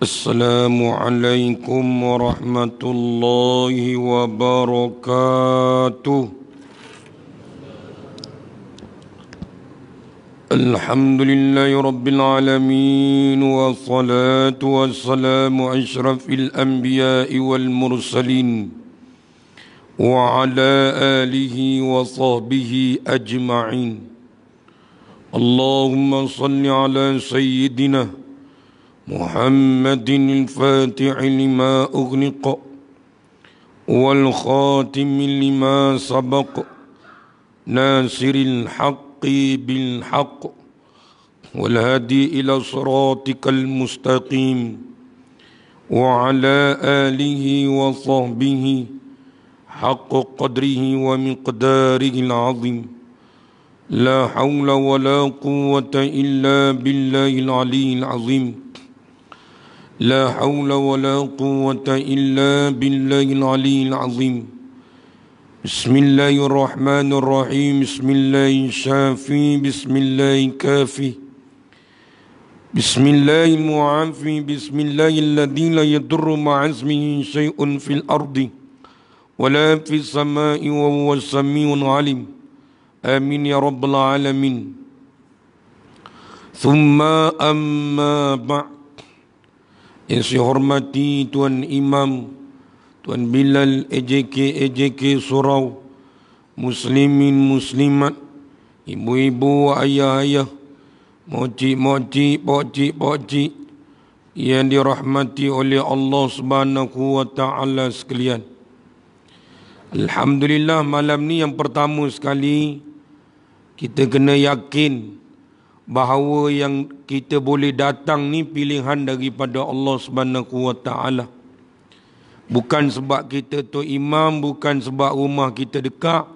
السلام عليكم ورحمة الله وبركاته الحمد لله رب العالمين والصلاة والسلام أشرف الأنبياء والمرسلين وعلى آله وصحبه أجمعين اللهم صل على سيدنا محمد الفاتح لما أغلق والخاتم لما سبق ناصر الحق بالحق والهدي إلى صراطك المستقيم وعلى آله وصحبه حق قدره ومقداره العظيم لا حول ولا قوة إلا بالله العلي العظيم لا حول ولا قوة إلا بالله العلي العظيم بسم الله الرحمن الرحيم بسم الله الشافي بسم الله الكافي بسم الله المعافي بسم الله الذي لا يضر مع اسمه شيء في الأرض ولا في السماء وهو السميع العليم آمين يا رب العالمين ثم أما بعد Yang saya hormati Tuan Imam Tuan Bilal AJK AJK Surau Muslimin Muslimat Ibu-ibu ayah-ayah Mocik-mocik, pocik-pocik Yang dirahmati oleh Allah Subhanahu Wa Taala sekalian Alhamdulillah malam ni yang pertama sekali Kita kena yakin bahawa yang kita boleh datang ni pilihan daripada Allah Subhanahu Wa Taala. Bukan sebab kita tu imam, bukan sebab rumah kita dekat,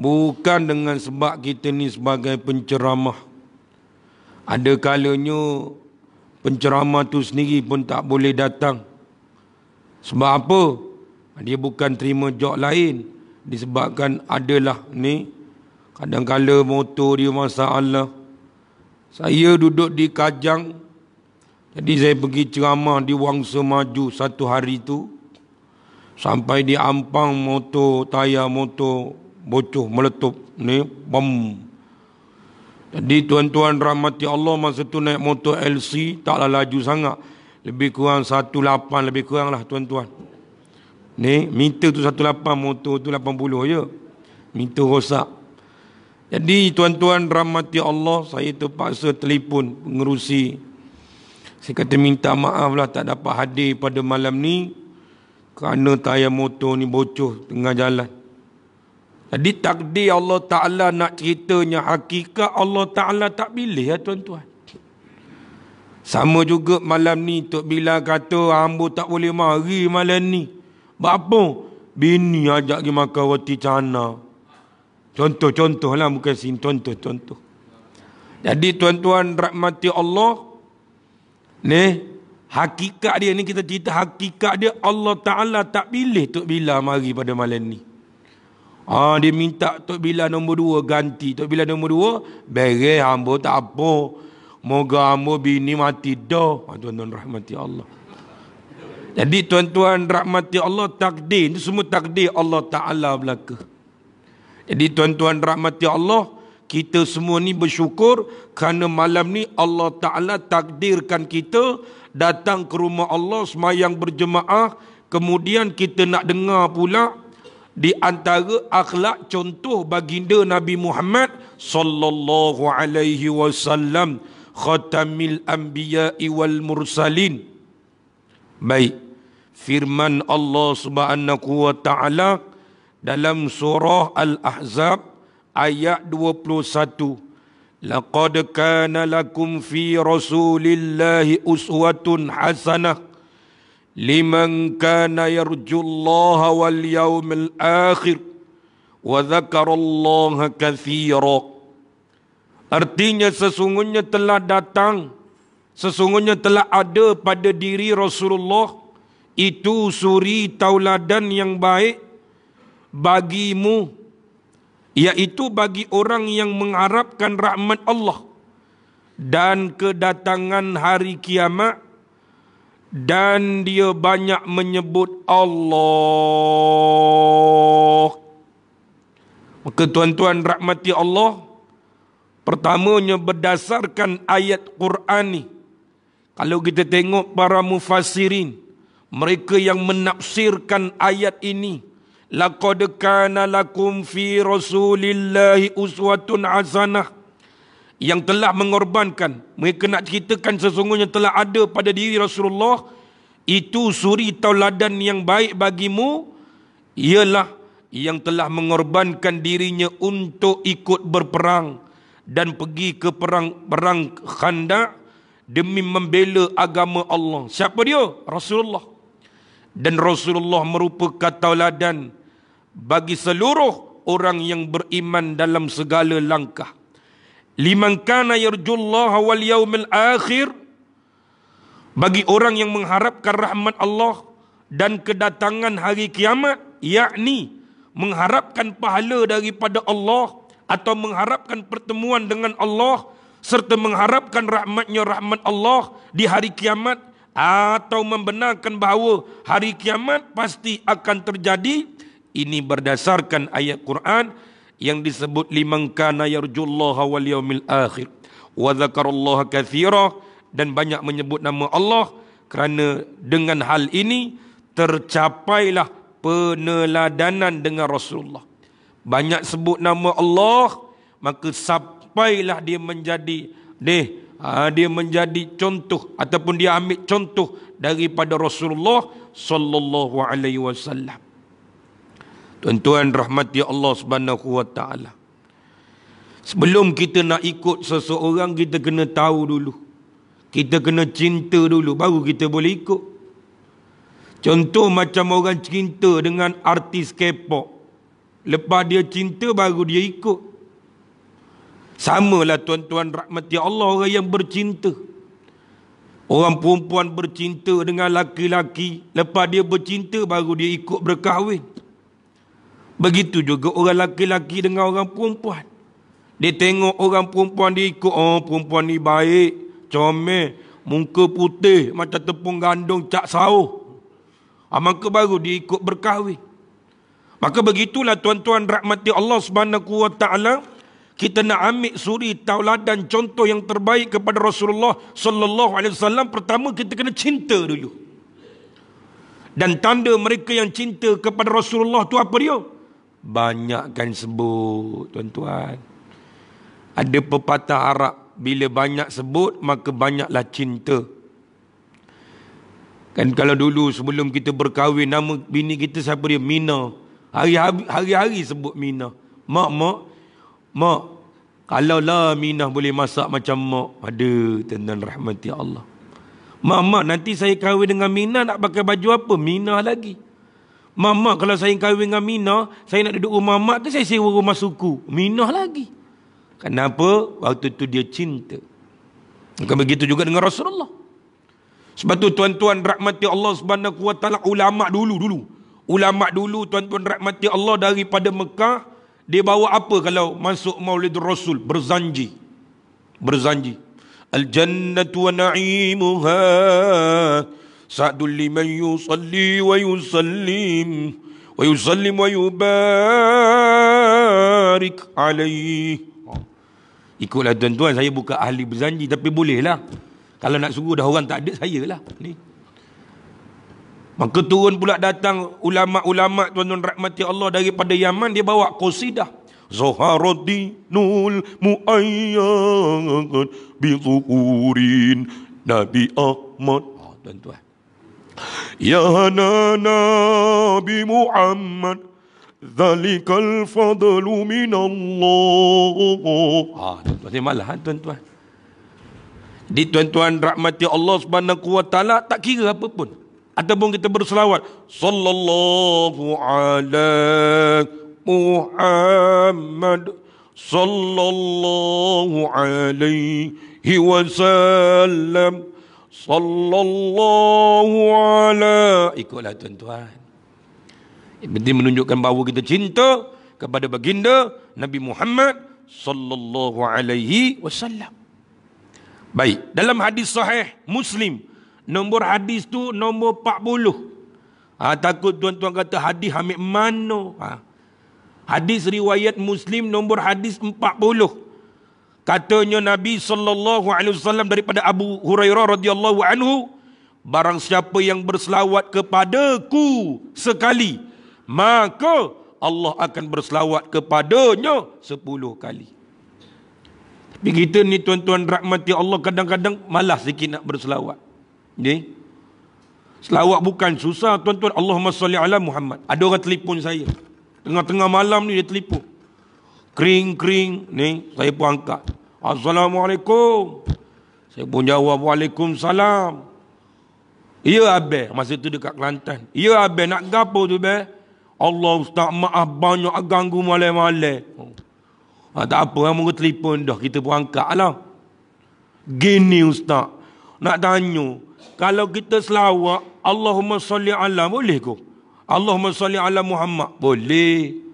bukan dengan sebab kita ni sebagai penceramah. Ada kalanya penceramah tu sendiri pun tak boleh datang. Sebab apa? Dia bukan terima job lain disebabkan adalah ni kadang-kala motor dia masalah saya duduk di Kajang Jadi saya pergi ceramah di Wangsa Maju satu hari itu Sampai di Ampang motor, tayar motor bocoh meletup ni bom. Jadi tuan-tuan rahmati Allah masa tu naik motor LC taklah laju sangat. Lebih kurang 18 lebih kurang lah tuan-tuan. Ni meter tu 18 motor tu 80 je. Meter rosak. Jadi tuan-tuan rahmati Allah saya terpaksa telefon pengerusi. Saya kata minta maaf lah tak dapat hadir pada malam ni kerana tayar motor ni bocor tengah jalan. Jadi takdir Allah Ta'ala nak ceritanya hakikat Allah Ta'ala tak pilih ya tuan-tuan. Sama juga malam ni Tok Bila kata hamba tak boleh mari malam ni. bapa Bini ajak pergi makan roti canang. Contoh-contoh lah bukan sini contoh-contoh. Jadi tuan-tuan rahmati Allah. Ni hakikat dia ni kita cerita hakikat dia Allah Ta'ala tak pilih Tok Bila mari pada malam ni. Ha, dia minta Tok Bila nombor dua ganti. Tok Bila nombor dua beres hamba tak apa. Moga hamba bini mati dah. Ha, tuan-tuan rahmati Allah. Jadi tuan-tuan rahmati Allah takdir. Itu semua takdir Allah Ta'ala belakang. Jadi tuan-tuan rahmati Allah, kita semua ni bersyukur kerana malam ni Allah Ta'ala takdirkan kita datang ke rumah Allah semayang berjemaah. Kemudian kita nak dengar pula di antara akhlak contoh baginda Nabi Muhammad sallallahu alaihi wasallam khatamil anbiya wal mursalin. Baik. Firman Allah Subhanahu wa taala dalam surah Al-Ahzab ayat 21 laqad kana lakum fi rasulillahi uswatun hasanah liman kana yarjullaha wal yawmal akhir wa dzakarallaha katsira artinya sesungguhnya telah datang sesungguhnya telah ada pada diri Rasulullah itu suri tauladan yang baik bagimu iaitu bagi orang yang mengharapkan rahmat Allah dan kedatangan hari kiamat dan dia banyak menyebut Allah maka tuan-tuan rahmati Allah pertamanya berdasarkan ayat Quran ni kalau kita tengok para mufasirin, mereka yang menafsirkan ayat ini laqad kana lakum fi rasulillahi uswatun hasanah yang telah mengorbankan mereka nak ceritakan sesungguhnya telah ada pada diri Rasulullah itu suri tauladan yang baik bagimu ialah yang telah mengorbankan dirinya untuk ikut berperang dan pergi ke perang perang Khandaq demi membela agama Allah. Siapa dia? Rasulullah. Dan Rasulullah merupakan tauladan bagi seluruh orang yang beriman dalam segala langkah. Liman kana yarjullah wal yaumil akhir bagi orang yang mengharapkan rahmat Allah dan kedatangan hari kiamat yakni mengharapkan pahala daripada Allah atau mengharapkan pertemuan dengan Allah serta mengharapkan rahmatnya rahmat Allah di hari kiamat atau membenarkan bahawa hari kiamat pasti akan terjadi ini berdasarkan ayat Quran yang disebut liman kana yarjullaha wal yaumil akhir wa dzakarallaha katsira dan banyak menyebut nama Allah kerana dengan hal ini tercapailah peneladanan dengan Rasulullah banyak sebut nama Allah maka sampailah dia menjadi deh ha, dia menjadi contoh ataupun dia ambil contoh daripada Rasulullah sallallahu alaihi wasallam Tuan-tuan rahmati Allah subhanahu wa ta'ala. Sebelum kita nak ikut seseorang, kita kena tahu dulu. Kita kena cinta dulu, baru kita boleh ikut. Contoh macam orang cinta dengan artis K-pop. Lepas dia cinta, baru dia ikut. Samalah tuan-tuan rahmati Allah orang yang bercinta. Orang perempuan bercinta dengan laki-laki. Lepas dia bercinta, baru dia ikut berkahwin. Begitu juga orang laki-laki dengan orang perempuan. Dia tengok orang perempuan dia ikut. Oh, perempuan ni baik. Comel. Muka putih macam tepung gandum cak sawah. Maka baru dia ikut berkahwin. Maka begitulah tuan-tuan rahmati Allah subhanahu wa ta'ala. Kita nak ambil suri tauladan contoh yang terbaik kepada Rasulullah sallallahu alaihi wasallam pertama kita kena cinta dulu. Dan tanda mereka yang cinta kepada Rasulullah tu apa dia? Banyakkan sebut tuan-tuan. Ada pepatah Arab, bila banyak sebut maka banyaklah cinta. Kan kalau dulu sebelum kita berkahwin nama bini kita siapa dia? Mina. Hari-hari sebut Mina. Mak, mak, mak. Kalau lah Mina boleh masak macam mak. Ada tuan-tuan rahmati Allah. Mak, mak nanti saya kahwin dengan Mina nak pakai baju apa? Mina lagi. Mama kalau saya kahwin dengan Mina, saya nak duduk rumah mak ke saya sewa rumah suku? Mina lagi. Kenapa? Waktu tu dia cinta. Bukan begitu juga dengan Rasulullah. Sebab tu tuan-tuan rahmati Allah subhanahu wa ta'ala ulama dulu-dulu. Ulama dulu tuan-tuan rahmati Allah daripada Mekah. Dia bawa apa kalau masuk maulid Rasul? Berzanji. Berzanji. Al-jannatu wa na'imuhah. سعد لمن يصلي ويسلم ويسلم ويبارك عليه Ikutlah tuan-tuan saya bukan ahli berjanji tapi bolehlah. Kalau nak suruh dah orang tak ada saya lah ni. Maka turun pula datang ulama-ulama tuan-tuan rahmati Allah daripada Yaman dia bawa qasidah. Zoharuddinul muayyan bi zuhurin Nabi Ahmad. Oh, tuan-tuan. Ya نبي محمد ذلك الفضل من الله ah, tuan -tuan, malah tuan-tuan di tuan-tuan rahmati Allah subhanahu wa ta'ala tak kira apa pun ataupun kita berselawat sallallahu ala Muhammad sallallahu alaihi wasallam sallallahu ala ikutlah tuan-tuan ini menunjukkan bahawa kita cinta kepada baginda Nabi Muhammad sallallahu alaihi wasallam baik dalam hadis sahih Muslim nombor hadis tu nombor 40 ha, takut tuan-tuan kata hadis ambil mana ha. hadis riwayat Muslim nombor hadis 40 Katanya Nabi sallallahu alaihi wasallam daripada Abu Hurairah radhiyallahu anhu, barang siapa yang berselawat kepadaku sekali, maka Allah akan berselawat kepadanya sepuluh kali. Tapi kita ni tuan-tuan rahmati Allah kadang-kadang malas sikit nak berselawat. Ni. Selawat bukan susah tuan-tuan. Allahumma salli ala Muhammad. Ada orang telefon saya. Tengah-tengah malam ni dia telefon. Kring kring, ni saya pun angkat assalamualaikum saya pun jawab waalaikumsalam ya abang masa tu dekat kelantan ya abang nak gapo tu be Allah ustaz maaf banyak ganggu malam-malam ha, tak apa lah muka telefon dah kita pun angkat lah gini ustaz nak tanya kalau kita selawat Allahumma salli ala boleh ke Allahumma salli ala Muhammad boleh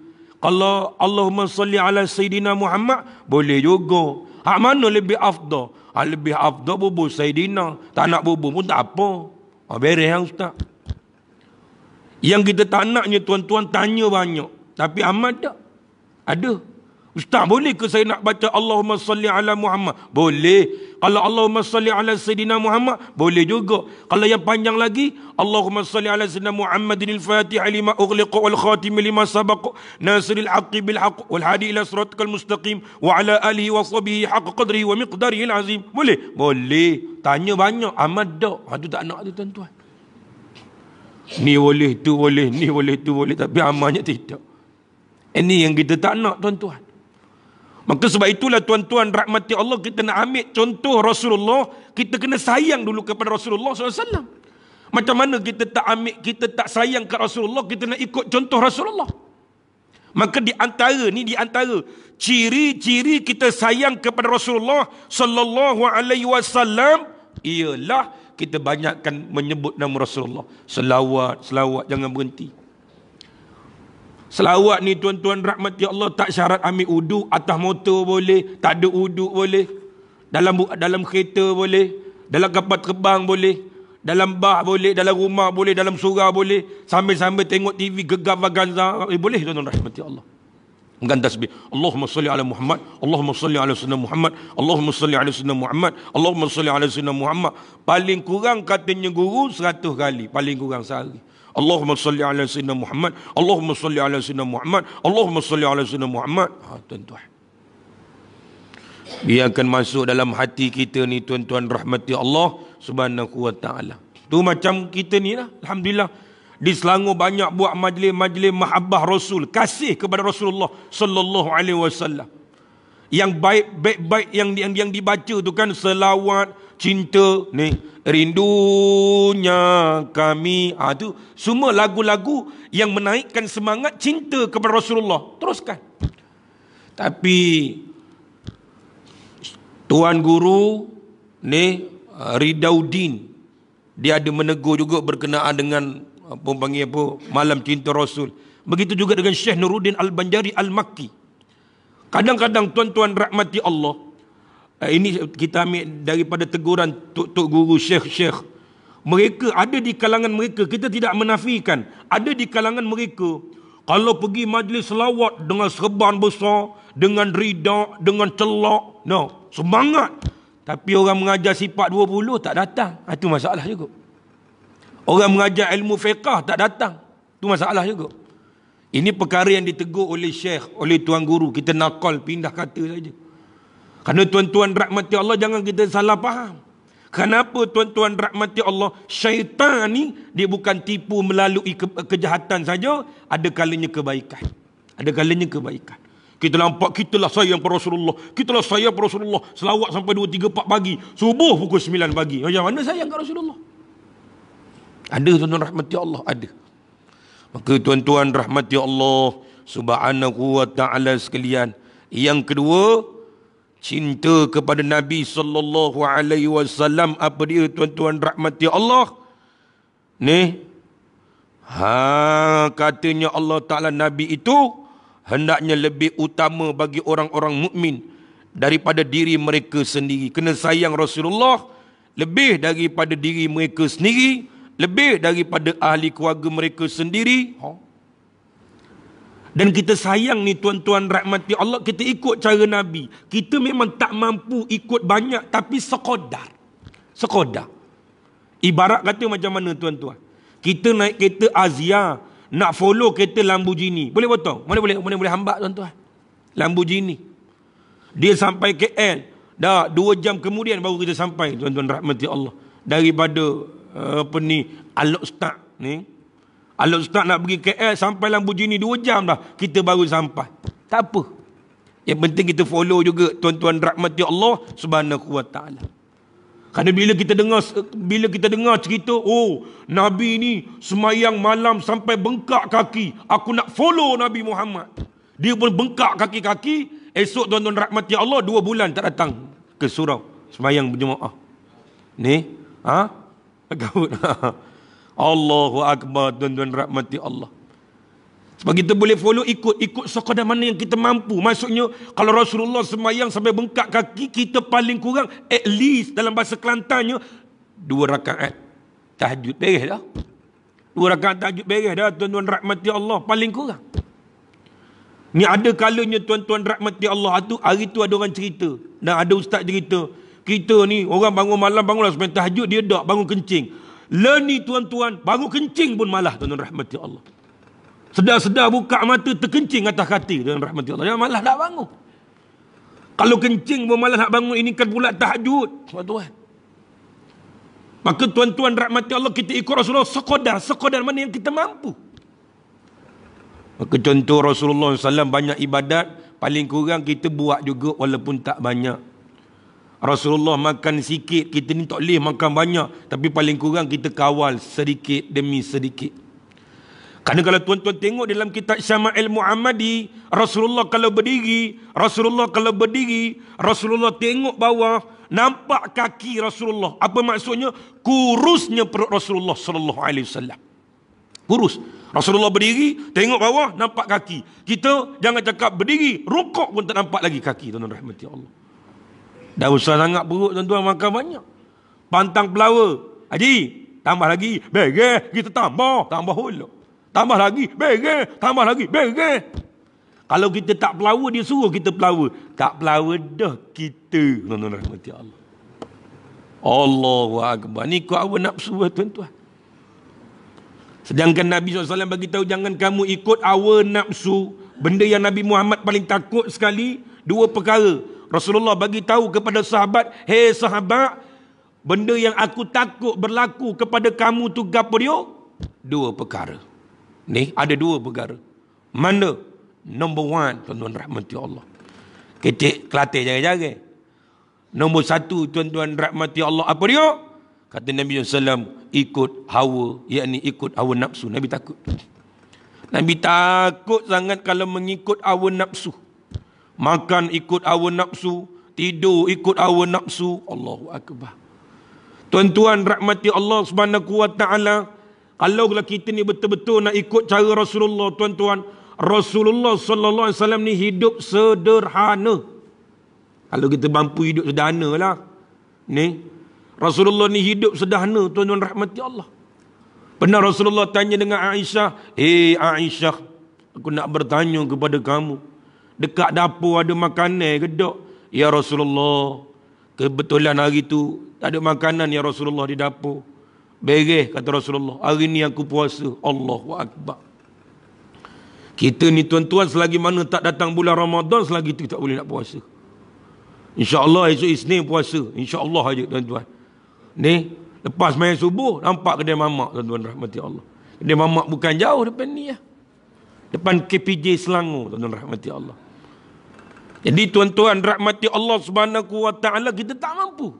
kalau Allahumma salli ala Sayyidina Muhammad, boleh juga. Hak mana lebih afdah? Hak lebih afdah bubur Sayyidina. Tak nak bubur pun tak apa. Ha, beres yang ustaz. Yang kita tak naknya tuan-tuan tanya banyak. Tapi amat tak? Ada. Ustaz boleh ke saya nak baca Allahumma salli ala Muhammad? Boleh. Kalau Allahumma salli ala Sayyidina Muhammad, boleh juga. Kalau yang panjang lagi, Allahumma salli ala Sayyidina Muhammadin al-Fatiha lima ughliqa wal khatim lima sabaq nasiril aqib bil haq wal hadi ila siratikal mustaqim wa ala alihi wa sahbihi haqq qadrihi wa miqdarihi al-azim. Boleh? Boleh. Tanya banyak. Amat dak. Ha tak nak tu tuan-tuan. Ni boleh, tu boleh, ni boleh, tu boleh. Tapi amalnya tidak. Ini eh, yang kita tak nak tuan-tuan. Maka sebab itulah tuan-tuan rahmati Allah kita nak ambil contoh Rasulullah, kita kena sayang dulu kepada Rasulullah SAW. Macam mana kita tak ambil, kita tak sayang kepada Rasulullah, kita nak ikut contoh Rasulullah. Maka di antara ni di antara ciri-ciri kita sayang kepada Rasulullah sallallahu alaihi wasallam ialah kita banyakkan menyebut nama Rasulullah. Selawat, selawat jangan berhenti. Selawat ni tuan-tuan rahmati ya Allah tak syarat ambil udu atas motor boleh, tak ada udu boleh. Dalam dalam kereta boleh, dalam kapal terbang boleh, dalam bah boleh, dalam rumah boleh, dalam surau boleh, sambil-sambil tengok TV gegar vaganza eh, boleh tuan-tuan rahmati ya Allah. Dengan tasbih Allahumma salli ala Muhammad Allahumma salli ala sunnah Muhammad Allahumma salli ala sunnah Muhammad Allahumma salli ala sunnah Muhammad Paling kurang katanya guru 100 kali Paling kurang sehari Allahumma salli ala sayyidina Muhammad. Allahumma salli ala sayyidina Muhammad. Allahumma salli ala sayyidina Muhammad. Ha tuan-tuan. Biarkan masuk dalam hati kita ni tuan-tuan rahmati Allah subhanahu wa taala. Tu macam kita ni lah alhamdulillah di Selangor banyak buat majlis-majlis mahabbah Rasul, kasih kepada Rasulullah sallallahu alaihi wasallam. Yang baik-baik yang yang dibaca tu kan selawat, cinta ni rindunya kami aduh, tu semua lagu-lagu yang menaikkan semangat cinta kepada Rasulullah teruskan tapi tuan guru ni ah, Ridaudin dia ada menegur juga berkenaan dengan ah, apa panggil apa malam cinta Rasul begitu juga dengan Syekh Nuruddin Al-Banjari Al-Makki kadang-kadang tuan-tuan rahmati Allah Eh, ini kita ambil daripada teguran tok-tok guru syekh-syekh mereka ada di kalangan mereka kita tidak menafikan ada di kalangan mereka kalau pergi majlis selawat dengan serban besar dengan rida dengan celak no semangat tapi orang mengajar sifat 20 tak datang ah, itu masalah juga orang mengajar ilmu fiqah tak datang itu masalah juga ini perkara yang ditegur oleh syekh oleh tuan guru kita nakal pindah kata saja kerana tuan-tuan rahmati Allah jangan kita salah faham. Kenapa tuan-tuan rahmati Allah syaitan ni dia bukan tipu melalui ke- kejahatan saja, ada kalanya kebaikan. Ada kalanya kebaikan. Kita nampak kitalah saya yang Rasulullah. Kitalah saya pada Rasulullah. Selawat sampai 2, 3, 4 pagi. Subuh pukul 9 pagi. Macam mana saya kepada Rasulullah? Ada tuan-tuan rahmati Allah. Ada. Maka tuan-tuan rahmati Allah. Subhanahu wa ta'ala sekalian. Yang kedua, cinta kepada Nabi sallallahu alaihi wasallam apa dia tuan-tuan rahmati Allah ni ha katanya Allah Taala Nabi itu hendaknya lebih utama bagi orang-orang mukmin daripada diri mereka sendiri kena sayang Rasulullah lebih daripada diri mereka sendiri lebih daripada ahli keluarga mereka sendiri huh? Ha? Dan kita sayang ni tuan-tuan rahmati Allah kita ikut cara Nabi. Kita memang tak mampu ikut banyak tapi sekodar. Sekodar. Ibarat kata macam mana tuan-tuan? Kita naik kereta Azia nak follow kereta Lamborghini. Boleh potong? Mana boleh mana boleh hambat tuan-tuan? Lamborghini. Dia sampai KL. Dah dua jam kemudian baru kita sampai tuan-tuan rahmati Allah. Daripada eh, apa ni? Alok Star ni. Kalau ustaz nak pergi KL sampai Lampu Jini 2 jam dah. Kita baru sampai. Tak apa. Yang penting kita follow juga tuan-tuan rahmati Allah subhanahu wa ta'ala. Karena bila kita dengar bila kita dengar cerita, oh Nabi ni semayang malam sampai bengkak kaki. Aku nak follow Nabi Muhammad. Dia pun bengkak kaki-kaki. Esok tuan-tuan rahmati Allah dua bulan tak datang ke surau semayang berjemaah. Ni, ha? Kau Allahu Akbar tuan-tuan rahmati Allah. Sebab kita boleh follow ikut, ikut sekadar mana yang kita mampu. Maksudnya, kalau Rasulullah semayang sampai bengkak kaki, kita paling kurang, at least dalam bahasa Kelantannya, dua rakaat tahajud beres dah. Dua rakaat tahajud beres dah, tuan-tuan rahmati Allah, paling kurang. Ni ada kalanya tuan-tuan rahmati Allah, tu, hari tu ada orang cerita, dan ada ustaz cerita, kita ni orang bangun malam bangunlah sampai tahajud dia dak bangun kencing Learn ni tuan-tuan, baru kencing pun malah tuan-tuan rahmati Allah. Sedar-sedar buka mata terkencing atas hati tuan-tuan rahmati Allah. Dia ya, malah nak bangun. Kalau kencing pun malah nak bangun, ini kan pula tahajud tuan-tuan. Maka tuan-tuan rahmati Allah, kita ikut Rasulullah sekodar. Sekodar mana yang kita mampu. Maka contoh Rasulullah SAW banyak ibadat, paling kurang kita buat juga walaupun tak banyak. Rasulullah makan sikit, kita ni tak boleh makan banyak. Tapi paling kurang kita kawal sedikit demi sedikit. Kerana kalau tuan-tuan tengok dalam kitab Syama'il Muhammadi, Rasulullah kalau berdiri, Rasulullah kalau berdiri, Rasulullah tengok bawah, nampak kaki Rasulullah. Apa maksudnya? Kurusnya perut Rasulullah sallallahu alaihi wasallam. Kurus. Rasulullah berdiri, tengok bawah, nampak kaki. Kita jangan cakap berdiri, rukuk pun tak nampak lagi kaki tuan-tuan rahmati Allah. Dah usah sangat buruk tuan-tuan makan banyak. Pantang pelawa. Haji, tambah lagi. Bereh, kita tambah. Tambah hulu. Tambah lagi. Bereh, tambah lagi. Bereh. Kalau kita tak pelawa, dia suruh kita pelawa. Tak pelawa dah kita. Tuan-tuan rahmati Allah. Allahuakbar. Ni kuat awal nafsu tuan-tuan. Sedangkan Nabi SAW bagi tahu jangan kamu ikut awa nafsu. Benda yang Nabi Muhammad paling takut sekali. Dua perkara. Rasulullah bagi tahu kepada sahabat, "Hei sahabat, benda yang aku takut berlaku kepada kamu tu gapo dia? Dua perkara." Ni ada dua perkara. Mana? Number one, tuan-tuan rahmati Allah. Kecil, kelate jaga-jaga. Nombor satu, tuan-tuan rahmati Allah. Apa dia? Kata Nabi SAW, ikut hawa, yakni ikut hawa nafsu. Nabi takut. Nabi takut sangat kalau mengikut hawa nafsu makan ikut hawa nafsu, tidur ikut hawa nafsu. Allahu akbar. Tuan-tuan rahmati Allah Subhanahu wa taala, kalau lah kita ni betul-betul nak ikut cara Rasulullah, tuan-tuan, Rasulullah sallallahu alaihi wasallam ni hidup sederhana. Kalau kita mampu hidup sederhana lah. Ni. Rasulullah ni hidup sederhana tuan-tuan rahmati Allah. Pernah Rasulullah tanya dengan Aisyah. Hei eh, Aisyah. Aku nak bertanya kepada kamu dekat dapur ada makanan gedok. Ya Rasulullah, kebetulan hari tu tak ada makanan ya Rasulullah di dapur. Bereh kata Rasulullah, hari ni aku puasa. Allahu akbar. Kita ni tuan-tuan selagi mana tak datang bulan Ramadan selagi tu tak boleh nak puasa. InsyaAllah esok Isnin puasa. InsyaAllah aja tuan-tuan. Ni, lepas main subuh, nampak kedai mamak tuan-tuan rahmati Allah. Kedai mamak bukan jauh depan ni lah. Depan KPJ Selangor tuan-tuan rahmati Allah. Jadi tuan-tuan rahmati Allah Subhanahu wa taala kita tak mampu.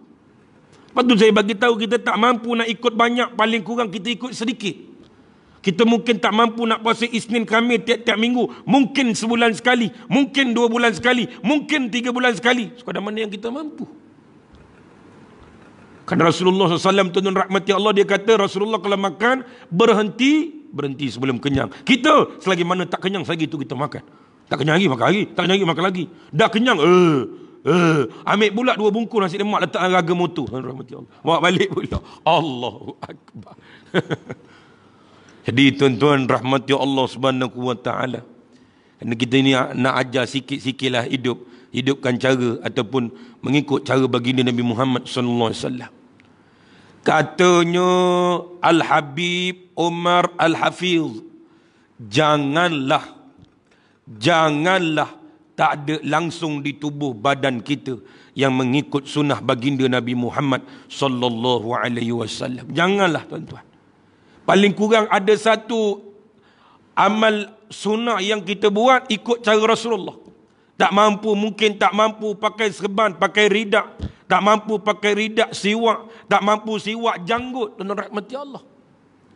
Lepas saya bagi tahu kita tak mampu nak ikut banyak paling kurang kita ikut sedikit. Kita mungkin tak mampu nak puasa Isnin kami tiap-tiap minggu. Mungkin sebulan sekali. Mungkin dua bulan sekali. Mungkin tiga bulan sekali. Sekadar mana yang kita mampu. Kan Rasulullah SAW tuan rahmati Allah dia kata Rasulullah kalau makan berhenti berhenti sebelum kenyang. Kita selagi mana tak kenyang selagi itu kita makan. Tak kenyang lagi makan lagi. Tak kenyang lagi makan lagi. Dah kenyang. Eh. Eh, ambil pula dua bungkus nasi lemak letak dalam raga motor. Rahmati Allah. Bawa balik pula. Allahu akbar. Jadi tuan-tuan rahmati Allah Subhanahu wa taala. kita ini nak ajar sikit-sikitlah hidup, hidupkan cara ataupun mengikut cara baginda Nabi Muhammad sallallahu alaihi wasallam. Katanya Al-Habib Umar Al-Hafiz, janganlah janganlah tak ada langsung di tubuh badan kita yang mengikut sunnah baginda Nabi Muhammad sallallahu alaihi wasallam. Janganlah tuan-tuan. Paling kurang ada satu amal sunnah yang kita buat ikut cara Rasulullah. Tak mampu, mungkin tak mampu pakai serban, pakai ridak. Tak mampu pakai ridak, siwak. Tak mampu siwak, janggut. Tuan-tuan rahmati Allah.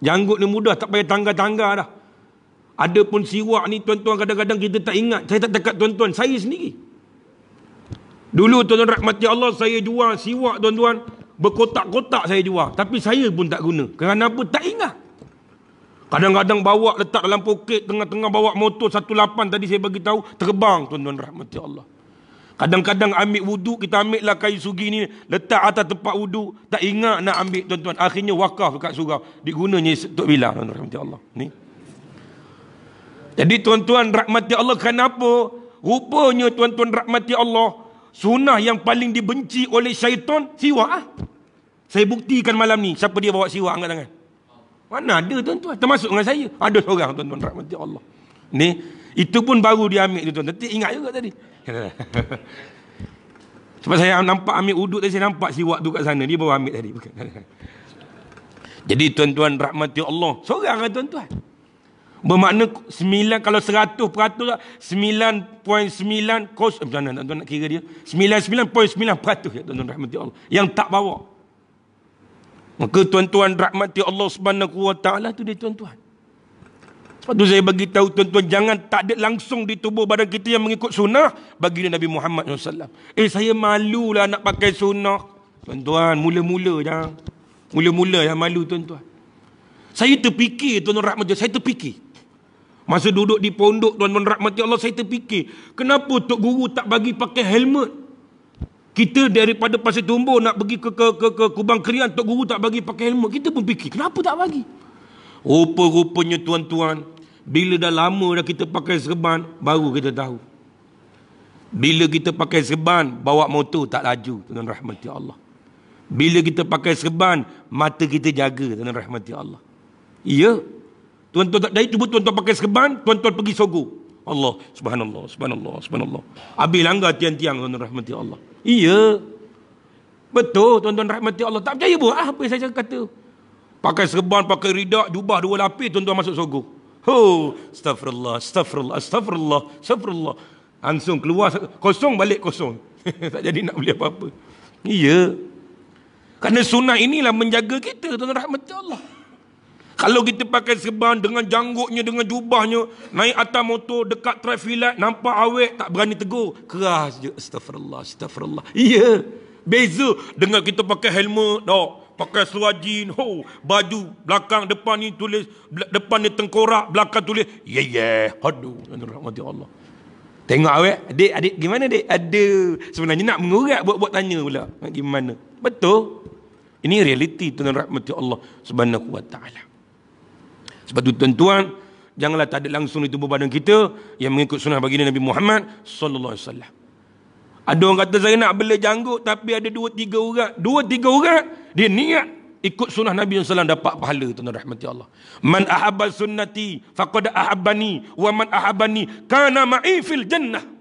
Janggut ni mudah, tak payah tangga-tangga dah. Ada pun siwak ni tuan-tuan kadang-kadang kita tak ingat. Saya tak dekat tuan-tuan. Saya sendiri. Dulu tuan-tuan rahmati Allah saya jual siwak tuan-tuan. Berkotak-kotak saya jual. Tapi saya pun tak guna. Kerana apa? Tak ingat. Kadang-kadang bawa letak dalam poket. Tengah-tengah bawa motor 18 tadi saya bagi tahu Terbang tuan-tuan rahmati Allah. Kadang-kadang ambil wudu. Kita ambil lah kayu sugi ni. Letak atas tempat wudu. Tak ingat nak ambil tuan-tuan. Akhirnya wakaf dekat surau. Digunanya untuk bilang tuan Allah. Ni. Jadi tuan-tuan rahmati Allah kenapa? Rupanya tuan-tuan rahmati Allah Sunnah yang paling dibenci oleh syaitan Siwak ah. Saya buktikan malam ni Siapa dia bawa siwak angkat tangan Mana ada tuan-tuan Termasuk dengan saya Ada seorang tuan-tuan rahmati Allah Ni Itu pun baru dia ambil tuan-tuan Nanti ingat juga tadi Sebab saya nampak ambil uduk tadi Saya nampak siwak tu kat sana Dia bawa ambil tadi Jadi tuan-tuan rahmati Allah Seorang lah tuan-tuan Bermakna 9 kalau 100 peratus 9.9 lah, kos eh, mana tuan-tuan nak kira dia 99.9 peratus ya tuan-tuan rahmati Allah yang tak bawa maka tuan-tuan rahmati Allah Subhanahu wa taala tu dia tuan-tuan sebab tu saya bagi tahu tuan-tuan jangan takdir langsung di tubuh badan kita yang mengikut sunnah bagi Nabi Muhammad SAW eh saya malu lah nak pakai sunnah tuan-tuan mula-mula jangan mula-mula yang malu tuan-tuan saya terfikir tuan-tuan rahmati saya terfikir Masa duduk di pondok tuan-tuan rahmati Allah saya terfikir, kenapa tok guru tak bagi pakai helmet? Kita daripada Pasir Tumbuh nak pergi ke ke ke, ke Kubang Kerian tok guru tak bagi pakai helmet. Kita pun fikir, kenapa tak bagi? Rupa-rupanya tuan-tuan, bila dah lama dah kita pakai serban baru kita tahu. Bila kita pakai serban bawa motor tak laju tuan-tuan rahmati Allah. Bila kita pakai serban mata kita jaga tuan-tuan rahmati Allah. Ya, Tuan-tuan tak dari tubuh tuan-tuan pakai serban, tuan-tuan pergi sogo. Allah subhanallah subhanallah subhanallah. Habis langgar tiang-tiang tuan-tuan rahmati Allah. Iya. Betul tuan-tuan rahmati Allah. Tak percaya pun ah, apa yang saya kata. Pakai serban, pakai ridak, jubah dua lapis tuan-tuan masuk sogo. Ho, oh, astagfirullah, astagfirullah, astagfirullah, astagfirullah. Langsung keluar kosong balik kosong. tak jadi nak beli apa-apa. Iya. Kerana sunnah inilah menjaga kita tuan-tuan rahmati Allah. Kalau kita pakai serban dengan janggutnya, dengan jubahnya, naik atas motor, dekat traffic nampak awet, tak berani tegur. Keras je. Astagfirullah, astagfirullah. Iya. Yeah. Beza dengan kita pakai helmet, dok. Pakai seluar jean, ho. Baju belakang, depan ni tulis, depan ni tengkorak, belakang tulis, ye ya, yeah, ye. Yeah. Aduh, Allah. Tengok awet, adik, adik, gimana adik? Ada. Sebenarnya nak mengurat buat-buat tanya pula. Gimana? Betul. Ini realiti tuan rahmati Allah subhanahu wa ta'ala. Sebab itu tuan-tuan, janganlah tak ada langsung di tubuh badan kita yang mengikut sunnah baginda Nabi Muhammad sallallahu alaihi wasallam. Ada orang kata saya nak bela janggut tapi ada dua tiga orang, dua tiga orang dia niat ikut sunnah Nabi yang sallallahu dapat pahala tuan-tuan rahmati Allah. Man ahabba sunnati faqad ahabani, wa man ahabani, kana ma'i fil jannah.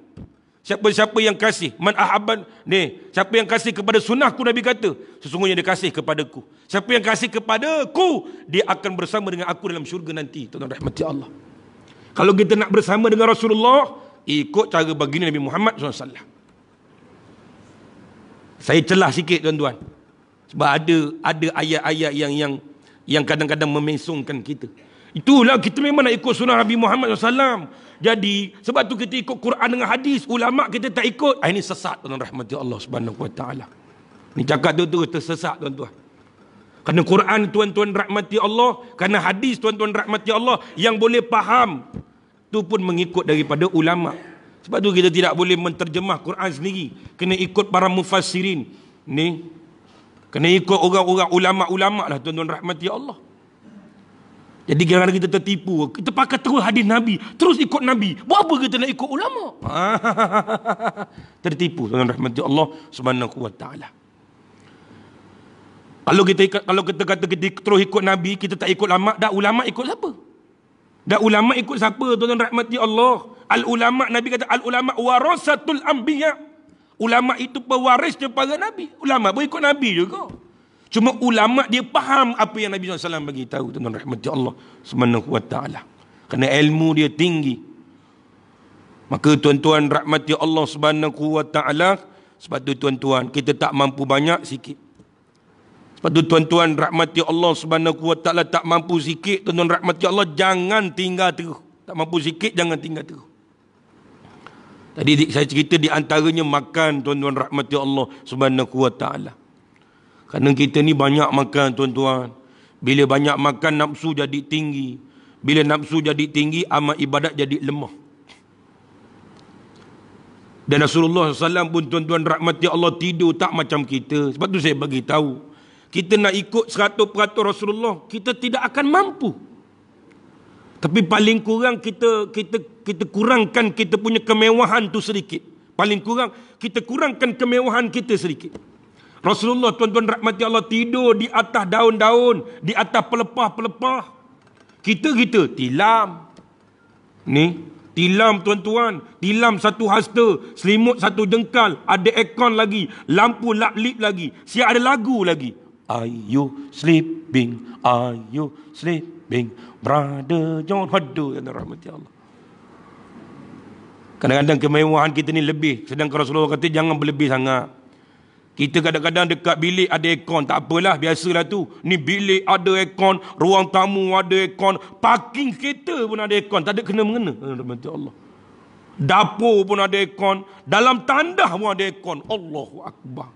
Siapa-siapa yang kasih man ahabban ni, siapa yang kasih kepada sunnahku Nabi kata, sesungguhnya dia kasih kepadaku. Siapa yang kasih kepadaku, dia akan bersama dengan aku dalam syurga nanti. Tuan-tuan rahmati Allah. Kalau kita nak bersama dengan Rasulullah, ikut cara begini Nabi Muhammad SAW. Saya celah sikit tuan-tuan. Sebab ada ada ayat-ayat yang yang yang kadang-kadang memesongkan kita. Itulah kita memang nak ikut sunnah Nabi Muhammad SAW. Jadi sebab tu kita ikut Quran dengan hadis. Ulama kita tak ikut. Ah, ini sesat tuan tuan rahmati Allah Subhanahu Wa Taala. Ni cakap tu terus tersesat tuan-tuan. Kerana Quran tuan-tuan rahmati Allah. Kerana hadis tuan-tuan rahmati Allah. Yang boleh faham. tu pun mengikut daripada ulama. Sebab tu kita tidak boleh menterjemah Quran sendiri. Kena ikut para mufassirin. Ni. Kena ikut orang-orang ulama-ulama lah tuan-tuan rahmati Allah. Jadi kadang-kadang kita tertipu. Kita pakai terus hadis Nabi. Terus ikut Nabi. Buat apa kita nak ikut ulama? tertipu. Dengan rahmat Allah subhanahu wa ta'ala. Kalau kita kalau kita kata kita terus ikut Nabi, kita tak ikut ulama, dah ulama ikut siapa? Dah ulama ikut siapa? Tuan-tuan rahmati Allah. Al ulama Nabi kata al ulama warasatul anbiya. Ulama itu pewarisnya para nabi. Ulama pun ikut nabi juga. Cuma ulama dia faham apa yang Nabi SAW bagi tahu tentang rahmati Allah Subhanahu wa taala. Kena ilmu dia tinggi. Maka tuan-tuan rahmati Allah Subhanahu wa taala sebab tu tuan-tuan kita tak mampu banyak sikit. Sebab tu tuan-tuan rahmati Allah Subhanahu wa taala tak mampu sikit tuan-tuan rahmati Allah jangan tinggal tu. Tak mampu sikit jangan tinggal tu. Tadi saya cerita di antaranya makan tuan-tuan rahmati Allah Subhanahu wa taala. Kerana kita ni banyak makan tuan-tuan. Bila banyak makan nafsu jadi tinggi. Bila nafsu jadi tinggi amal ibadat jadi lemah. Dan Rasulullah SAW pun tuan-tuan rahmati Allah tidur tak macam kita. Sebab tu saya bagi tahu. Kita nak ikut 100% Rasulullah, kita tidak akan mampu. Tapi paling kurang kita kita kita kurangkan kita punya kemewahan tu sedikit. Paling kurang kita kurangkan kemewahan kita sedikit. Rasulullah tuan-tuan rahmati Allah tidur di atas daun-daun, di atas pelepah-pelepah. Kita kita tilam. Ni, tilam tuan-tuan, tilam satu hasta, selimut satu jengkal, ada ekon lagi, lampu lap-lip lagi, siap ada lagu lagi. Are you sleeping? Are you sleeping? Brother John Hadu yang rahmati Allah. Kadang-kadang kemewahan kita ni lebih. Sedangkan Rasulullah kata jangan berlebih sangat. Kita kadang-kadang dekat bilik ada aircon. Tak apalah, biasalah tu. Ni bilik ada aircon, ruang tamu ada aircon, parking kereta pun ada aircon. Tak ada kena-mengena. Rahmatullah eh, Allah. Dapur pun ada aircon. Dalam tandas pun ada aircon. Allahu Akbar.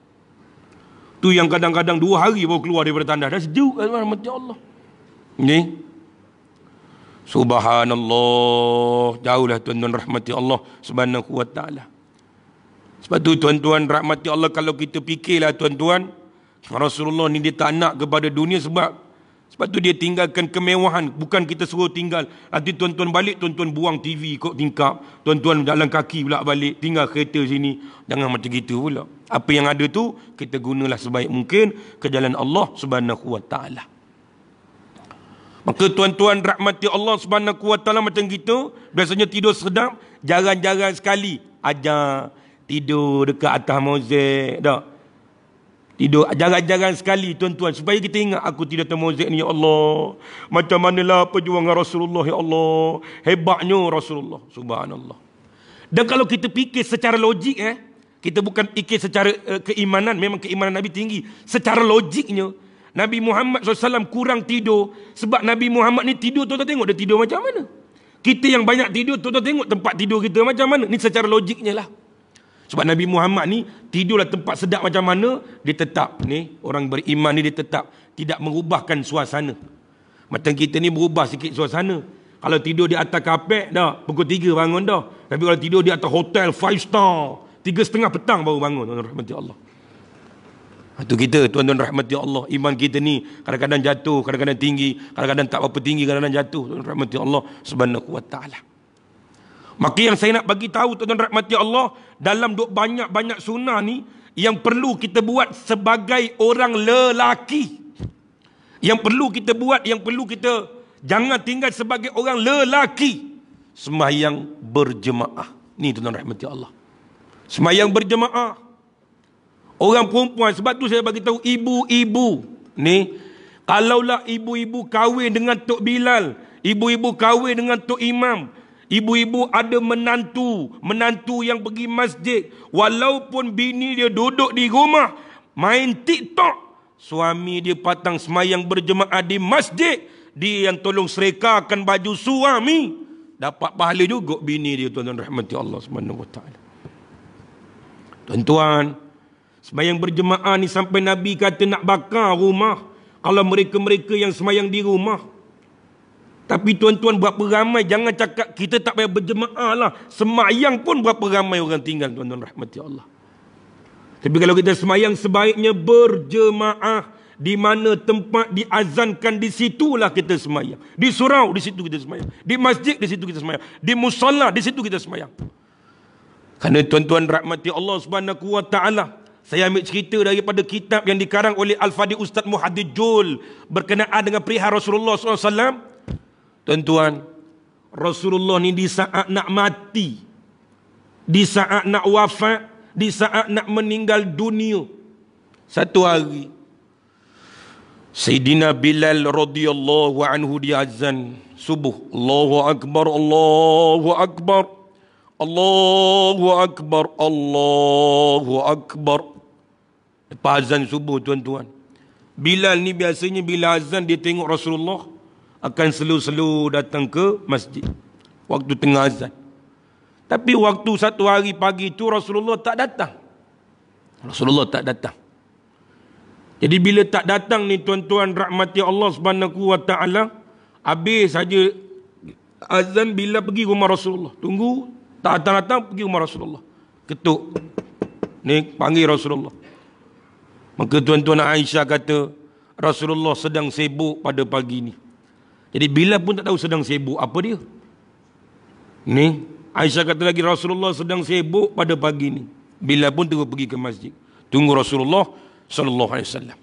Tu yang kadang-kadang dua hari baru keluar daripada tandas. Dah sejuk. Rahmatullah eh, Allah. Ni. Subhanallah. Jauhlah tuan-tuan rahmatullah Allah. Subhanahu wa ta'ala. Sebab tu tuan-tuan rahmati Allah kalau kita fikirlah tuan-tuan Rasulullah ni dia tak nak kepada dunia sebab sebab tu dia tinggalkan kemewahan bukan kita suruh tinggal nanti tuan-tuan balik tuan-tuan buang TV kot tingkap tuan-tuan jalan kaki pula balik tinggal kereta sini jangan macam gitu pula apa yang ada tu kita gunalah sebaik mungkin ke jalan Allah Subhanahu wa taala maka tuan-tuan rahmati Allah Subhanahu wa taala macam gitu biasanya tidur sedap jarang-jarang sekali ajar tidur dekat atas mozek tak tidur jarang-jarang sekali tuan-tuan supaya kita ingat aku tidur atas mozek ni ya Allah macam manalah perjuangan Rasulullah ya Allah hebatnya Rasulullah subhanallah dan kalau kita fikir secara logik eh kita bukan fikir secara uh, keimanan memang keimanan Nabi tinggi secara logiknya Nabi Muhammad SAW kurang tidur sebab Nabi Muhammad ni tidur tuan-tuan tengok dia tidur macam mana kita yang banyak tidur tuan-tuan tengok tempat tidur kita macam mana ni secara logiknya lah sebab Nabi Muhammad ni tidurlah tempat sedap macam mana dia tetap ni orang beriman ni dia tetap tidak mengubahkan suasana. Macam kita ni berubah sikit suasana. Kalau tidur di atas karpet dah pukul 3 bangun dah. Tapi kalau tidur di atas hotel 5 star, Tiga setengah petang baru bangun tuan-tuan rahmati Allah. Itu kita tuan-tuan rahmati Allah. Iman kita ni kadang-kadang jatuh, kadang-kadang tinggi, kadang-kadang tak apa tinggi, kadang-kadang jatuh tuan-tuan rahmati Allah subhanahu wa ta'ala. Maka yang saya nak bagi tahu tuan-tuan rahmati Allah dalam duk banyak-banyak sunnah ni yang perlu kita buat sebagai orang lelaki. Yang perlu kita buat, yang perlu kita jangan tinggal sebagai orang lelaki. Semayang berjemaah. Ni tuan-tuan rahmati Allah. Semayang berjemaah. Orang perempuan, sebab tu saya bagi tahu ibu-ibu. Ni, kalaulah ibu-ibu kahwin dengan Tok Bilal. Ibu-ibu kahwin dengan Tok Imam. Ibu-ibu ada menantu, menantu yang pergi masjid. Walaupun bini dia duduk di rumah, main TikTok. Suami dia patang semayang berjemaah di masjid. Dia yang tolong serekakan baju suami. Dapat pahala juga bini dia tuan-tuan rahmati Allah SWT. Tuan-tuan, semayang berjemaah ni sampai Nabi kata nak bakar rumah. Kalau mereka-mereka yang semayang di rumah, tapi tuan-tuan berapa ramai jangan cakap kita tak payah berjemaah lah. Semayang pun berapa ramai orang tinggal tuan-tuan rahmati Allah. Tapi kalau kita semayang sebaiknya berjemaah di mana tempat diazankan di situlah kita semayang. Di surau di situ kita semayang. Di masjid di situ kita semayang. Di musalla di situ kita semayang. Karena tuan-tuan rahmati Allah Subhanahu wa taala saya ambil cerita daripada kitab yang dikarang oleh Al-Fadi Ustaz Muhaddijul berkenaan dengan perihal Rasulullah sallallahu Tuan-tuan, Rasulullah ni di saat nak mati, di saat nak wafat, di saat nak meninggal dunia. Satu hari, Sayyidina Bilal radhiyallahu anhu di azan subuh. Allahu Akbar, Allahu Akbar. Allahu Akbar, Allahu Akbar. Lepas azan subuh, tuan-tuan. Bilal ni biasanya bila azan dia tengok Rasulullah akan selu-selu datang ke masjid waktu tengah azan. Tapi waktu satu hari pagi itu Rasulullah tak datang. Rasulullah tak datang. Jadi bila tak datang ni tuan-tuan rahmati Allah Subhanahu wa taala habis saja azan bila pergi rumah Rasulullah. Tunggu tak datang, datang pergi rumah Rasulullah. Ketuk. Ni panggil Rasulullah. Maka tuan-tuan Aisyah kata Rasulullah sedang sibuk pada pagi ni. Jadi bila pun tak tahu sedang sibuk apa dia. Ni, Aisyah kata lagi Rasulullah sedang sibuk pada pagi ni. Bila pun terus pergi ke masjid. Tunggu Rasulullah sallallahu alaihi wasallam.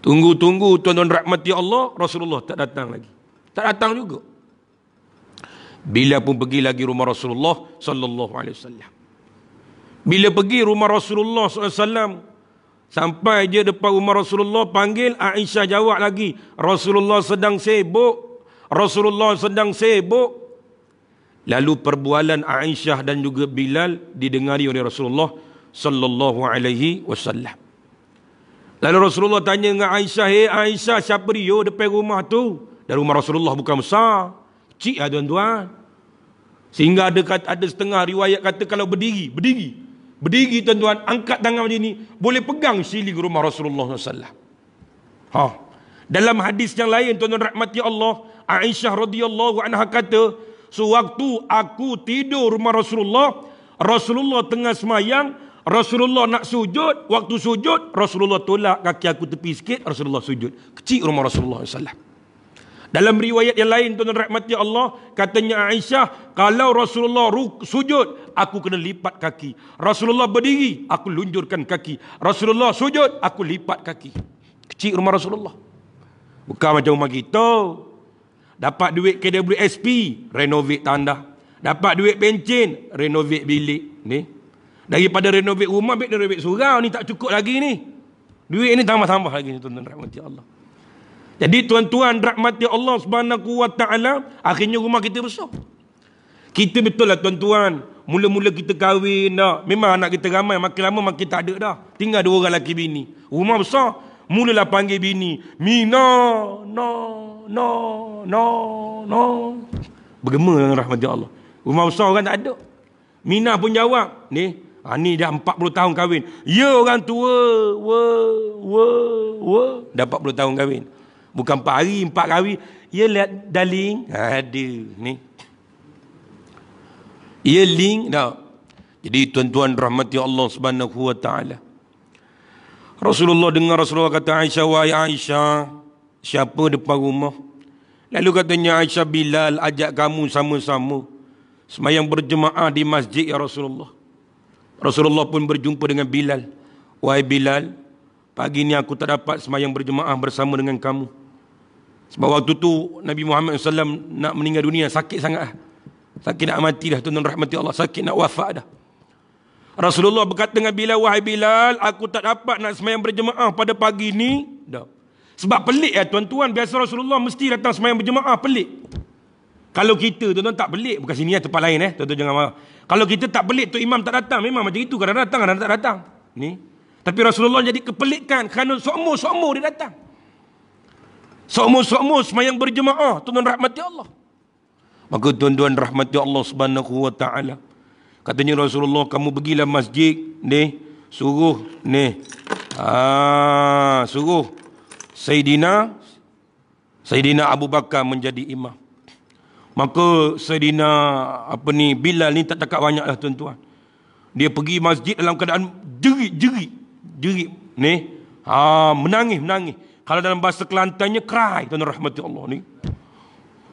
Tunggu-tunggu tuan-tuan rahmati Allah, Rasulullah tak datang lagi. Tak datang juga. Bila pun pergi lagi rumah Rasulullah sallallahu alaihi wasallam. Bila pergi rumah Rasulullah sallallahu alaihi wasallam, Sampai dia depan rumah Rasulullah panggil Aisyah jawab lagi. Rasulullah sedang sibuk. Rasulullah sedang sibuk. Lalu perbualan Aisyah dan juga Bilal didengari oleh Rasulullah sallallahu alaihi wasallam. Lalu Rasulullah tanya dengan Aisyah, "Hei eh, Aisyah, siapa dia oh, depan rumah tu?" Dan rumah Rasulullah bukan besar. Kecil ya tuan-tuan. Sehingga ada ada setengah riwayat kata kalau berdiri, berdiri Berdiri tuan-tuan, angkat tangan macam ni, boleh pegang siling rumah Rasulullah sallallahu ha. Dalam hadis yang lain tuan-tuan rahmati Allah, Aisyah radhiyallahu anha kata, "Sewaktu aku tidur rumah Rasulullah, Rasulullah tengah semayang, Rasulullah nak sujud, waktu sujud Rasulullah tolak kaki aku tepi sikit, Rasulullah sujud. Kecil rumah Rasulullah sallallahu dalam riwayat yang lain tuan-tuan rahmati Allah, katanya Aisyah, kalau Rasulullah sujud, aku kena lipat kaki. Rasulullah berdiri, aku lunjurkan kaki. Rasulullah sujud, aku lipat kaki. Kecil rumah Rasulullah. Bukan macam rumah kita. Dapat duit KWSP, renovate tanda. Dapat duit pencen renovate bilik. Ni. Daripada renovate rumah, baik renovate surau ni tak cukup lagi ni. Duit ini tambah-tambah lagi ni tuan-tuan rahmati Allah. Jadi tuan-tuan rahmati ya Allah Subhanahu wa taala, akhirnya rumah kita besar. Kita betul lah tuan-tuan, mula-mula kita kahwin dah, memang anak kita ramai, makin lama makin tak ada dah. Tinggal dua orang lelaki bini. Rumah besar, mulalah panggil bini, "Mina, no, no, no, no." Bergema dengan lah rahmati ya Allah. Rumah besar orang tak ada. Mina pun jawab, "Ni, ha, ni dah 40 tahun kahwin. Ya orang tua, wo, wo, wo, dah 40 tahun kahwin." Bukan empat hari, empat kali. Ia lihat daling. Ha, ada ni. Ia link. Dah. Jadi tuan-tuan rahmati Allah subhanahu wa ta'ala. Rasulullah dengar Rasulullah kata Aisyah, wahai Aisyah, siapa depan rumah? Lalu katanya Aisyah Bilal ajak kamu sama-sama semayang berjemaah di masjid ya Rasulullah. Rasulullah pun berjumpa dengan Bilal. Wahai Bilal, pagi ini aku tak dapat semayang berjemaah bersama dengan kamu. Sebab waktu tu Nabi Muhammad SAW nak meninggal dunia sakit sangat. Lah. Sakit nak mati dah tuan-tuan rahmati Allah. Sakit nak wafat dah. Rasulullah berkata dengan Bilal, wahai Bilal, aku tak dapat nak semayang berjemaah pada pagi ni. Dah. Sebab pelik ya tuan-tuan. Biasa Rasulullah mesti datang semayang berjemaah, pelik. Kalau kita tuan-tuan tak pelik, bukan sini ya, tempat lain eh. Tuan-tuan jangan marah. Kalau kita tak pelik, tu imam tak datang. Memang macam itu, kadang datang, kadang tak datang. Ni. Tapi Rasulullah jadi kepelikan kerana sokmo-sokmo dia datang. Semua-semua semayang berjemaah. Tuan-tuan rahmati Allah. Maka tuan-tuan rahmati Allah subhanahu wa ta'ala. Katanya Rasulullah, kamu pergilah masjid. ni suruh. ni ah suruh. Sayyidina. Sayyidina Abu Bakar menjadi imam. Maka Sayyidina apa ni, Bilal ni tak cakap banyak lah tuan-tuan. Dia pergi masjid dalam keadaan jerit-jerit. Jerit. ni ah menangis-menangis. Kalau dalam bahasa Kelantannya cry Tuan Rahmati Allah ni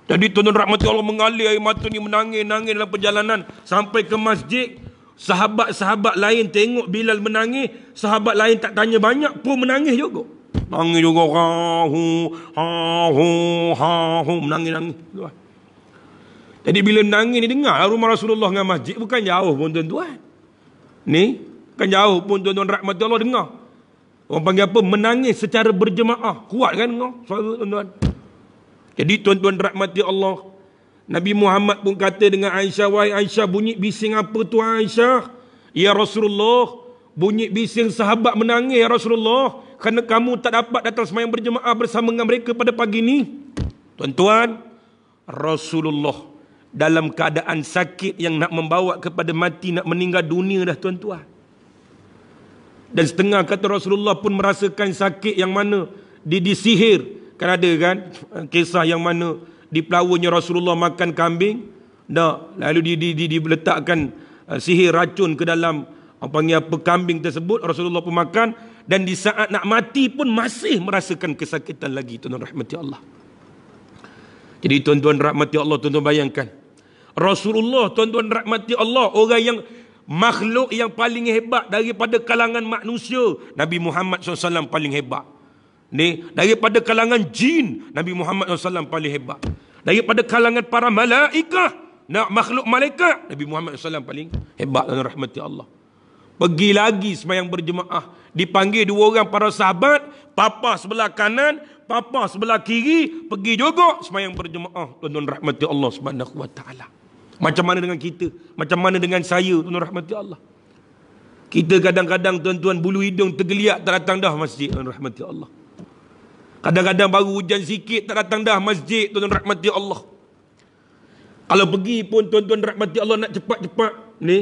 Jadi Tuan Rahmati Allah mengalir air mata ni Menangis-nangis dalam perjalanan Sampai ke masjid Sahabat-sahabat lain tengok Bilal menangis Sahabat lain tak tanya banyak pun menangis juga Menangis juga Ha hu ha hu ha hu Menangis-nangis Jadi bila menangis ni dengar lah Rumah Rasulullah dengan masjid bukan jauh pun tuan-tuan Ni Kan jauh pun tuan-tuan rahmat Allah dengar. Orang panggil apa? Menangis secara berjemaah. Kuat kan kau? tuan-tuan. Jadi tuan-tuan rahmati Allah. Nabi Muhammad pun kata dengan Aisyah. Wahai Aisyah bunyi bising apa tu Aisyah? Ya Rasulullah. Bunyi bising sahabat menangis ya Rasulullah. Kerana kamu tak dapat datang semayang berjemaah bersama dengan mereka pada pagi ini. Tuan-tuan. Rasulullah. Dalam keadaan sakit yang nak membawa kepada mati. Nak meninggal dunia dah tuan-tuan. Dan setengah kata Rasulullah pun merasakan sakit yang mana di disihir. Kan ada kan kisah yang mana di pelawanya Rasulullah makan kambing. dah lalu di, di, di, diletakkan uh, sihir racun ke dalam apa panggil apa kambing tersebut Rasulullah pun makan dan di saat nak mati pun masih merasakan kesakitan lagi tuan-tuan rahmati Allah. Jadi tuan-tuan rahmati Allah tuan-tuan bayangkan. Rasulullah tuan-tuan rahmati Allah orang yang makhluk yang paling hebat daripada kalangan manusia Nabi Muhammad SAW paling hebat ni daripada kalangan jin Nabi Muhammad SAW paling hebat daripada kalangan para malaikah nak makhluk malaikat Nabi Muhammad SAW paling hebat dan rahmati Allah pergi lagi semayang berjemaah dipanggil dua orang para sahabat papa sebelah kanan papa sebelah kiri pergi juga semayang berjemaah dan rahmati Allah Subhanahu Wa Taala. Macam mana dengan kita? Macam mana dengan saya? Tuan rahmati Allah. Kita kadang-kadang tuan-tuan bulu hidung tergeliat tak datang dah masjid. Tuan rahmati Allah. Kadang-kadang baru hujan sikit tak datang dah masjid. Tuan rahmati Allah. Kalau pergi pun tuan-tuan rahmati Allah nak cepat-cepat. Ni.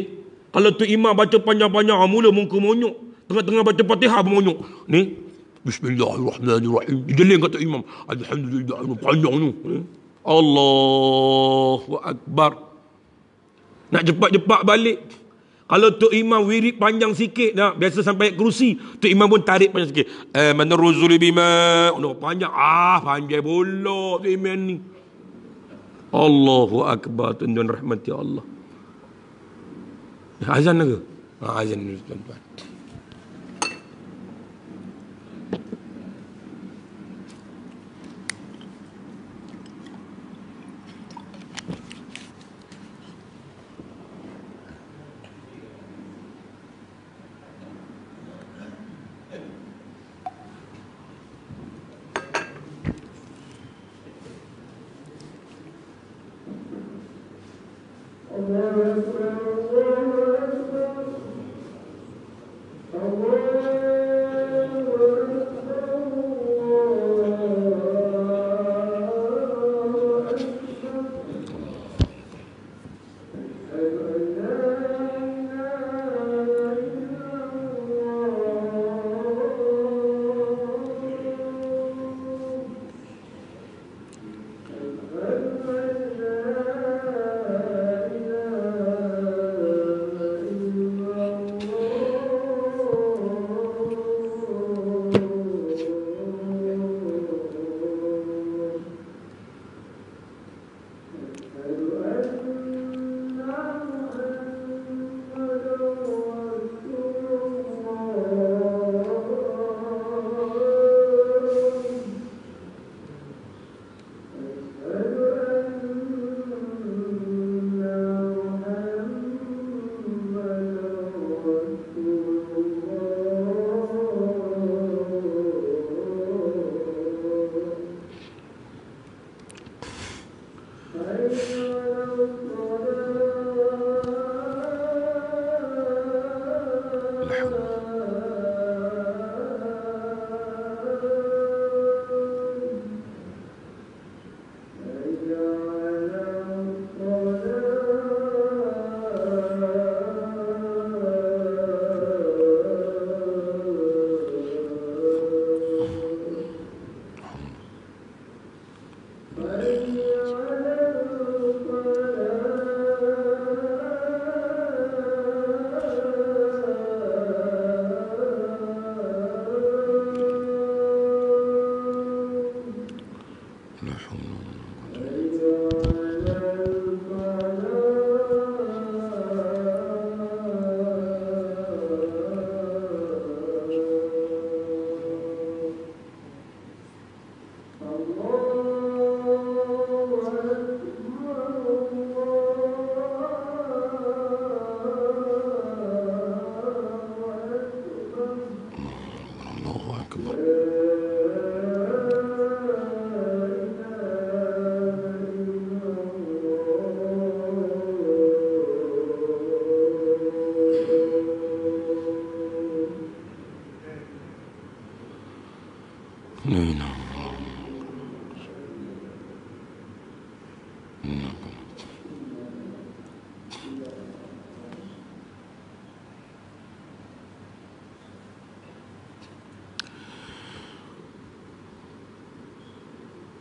Kalau tu imam baca panjang-panjang ah, mula muka monyuk Tengah-tengah baca fatihah pun monyok. Ni. Bismillahirrahmanirrahim. Dijeling kata imam. Alhamdulillah. Panjang ni. Allahu Allahu Akbar. Nak cepat-cepat balik. Kalau Tok Imam wirik panjang sikit dah. Biasa sampai kerusi. Tok Imam pun tarik panjang sikit. Eh, mana Ruzul Ibn oh, panjang. Ah, panjang bolok Tok Imam ni. Allahu Akbar tuan-tuan rahmati Allah. Azan ke? Ha, azan tuan-tuan. Amen.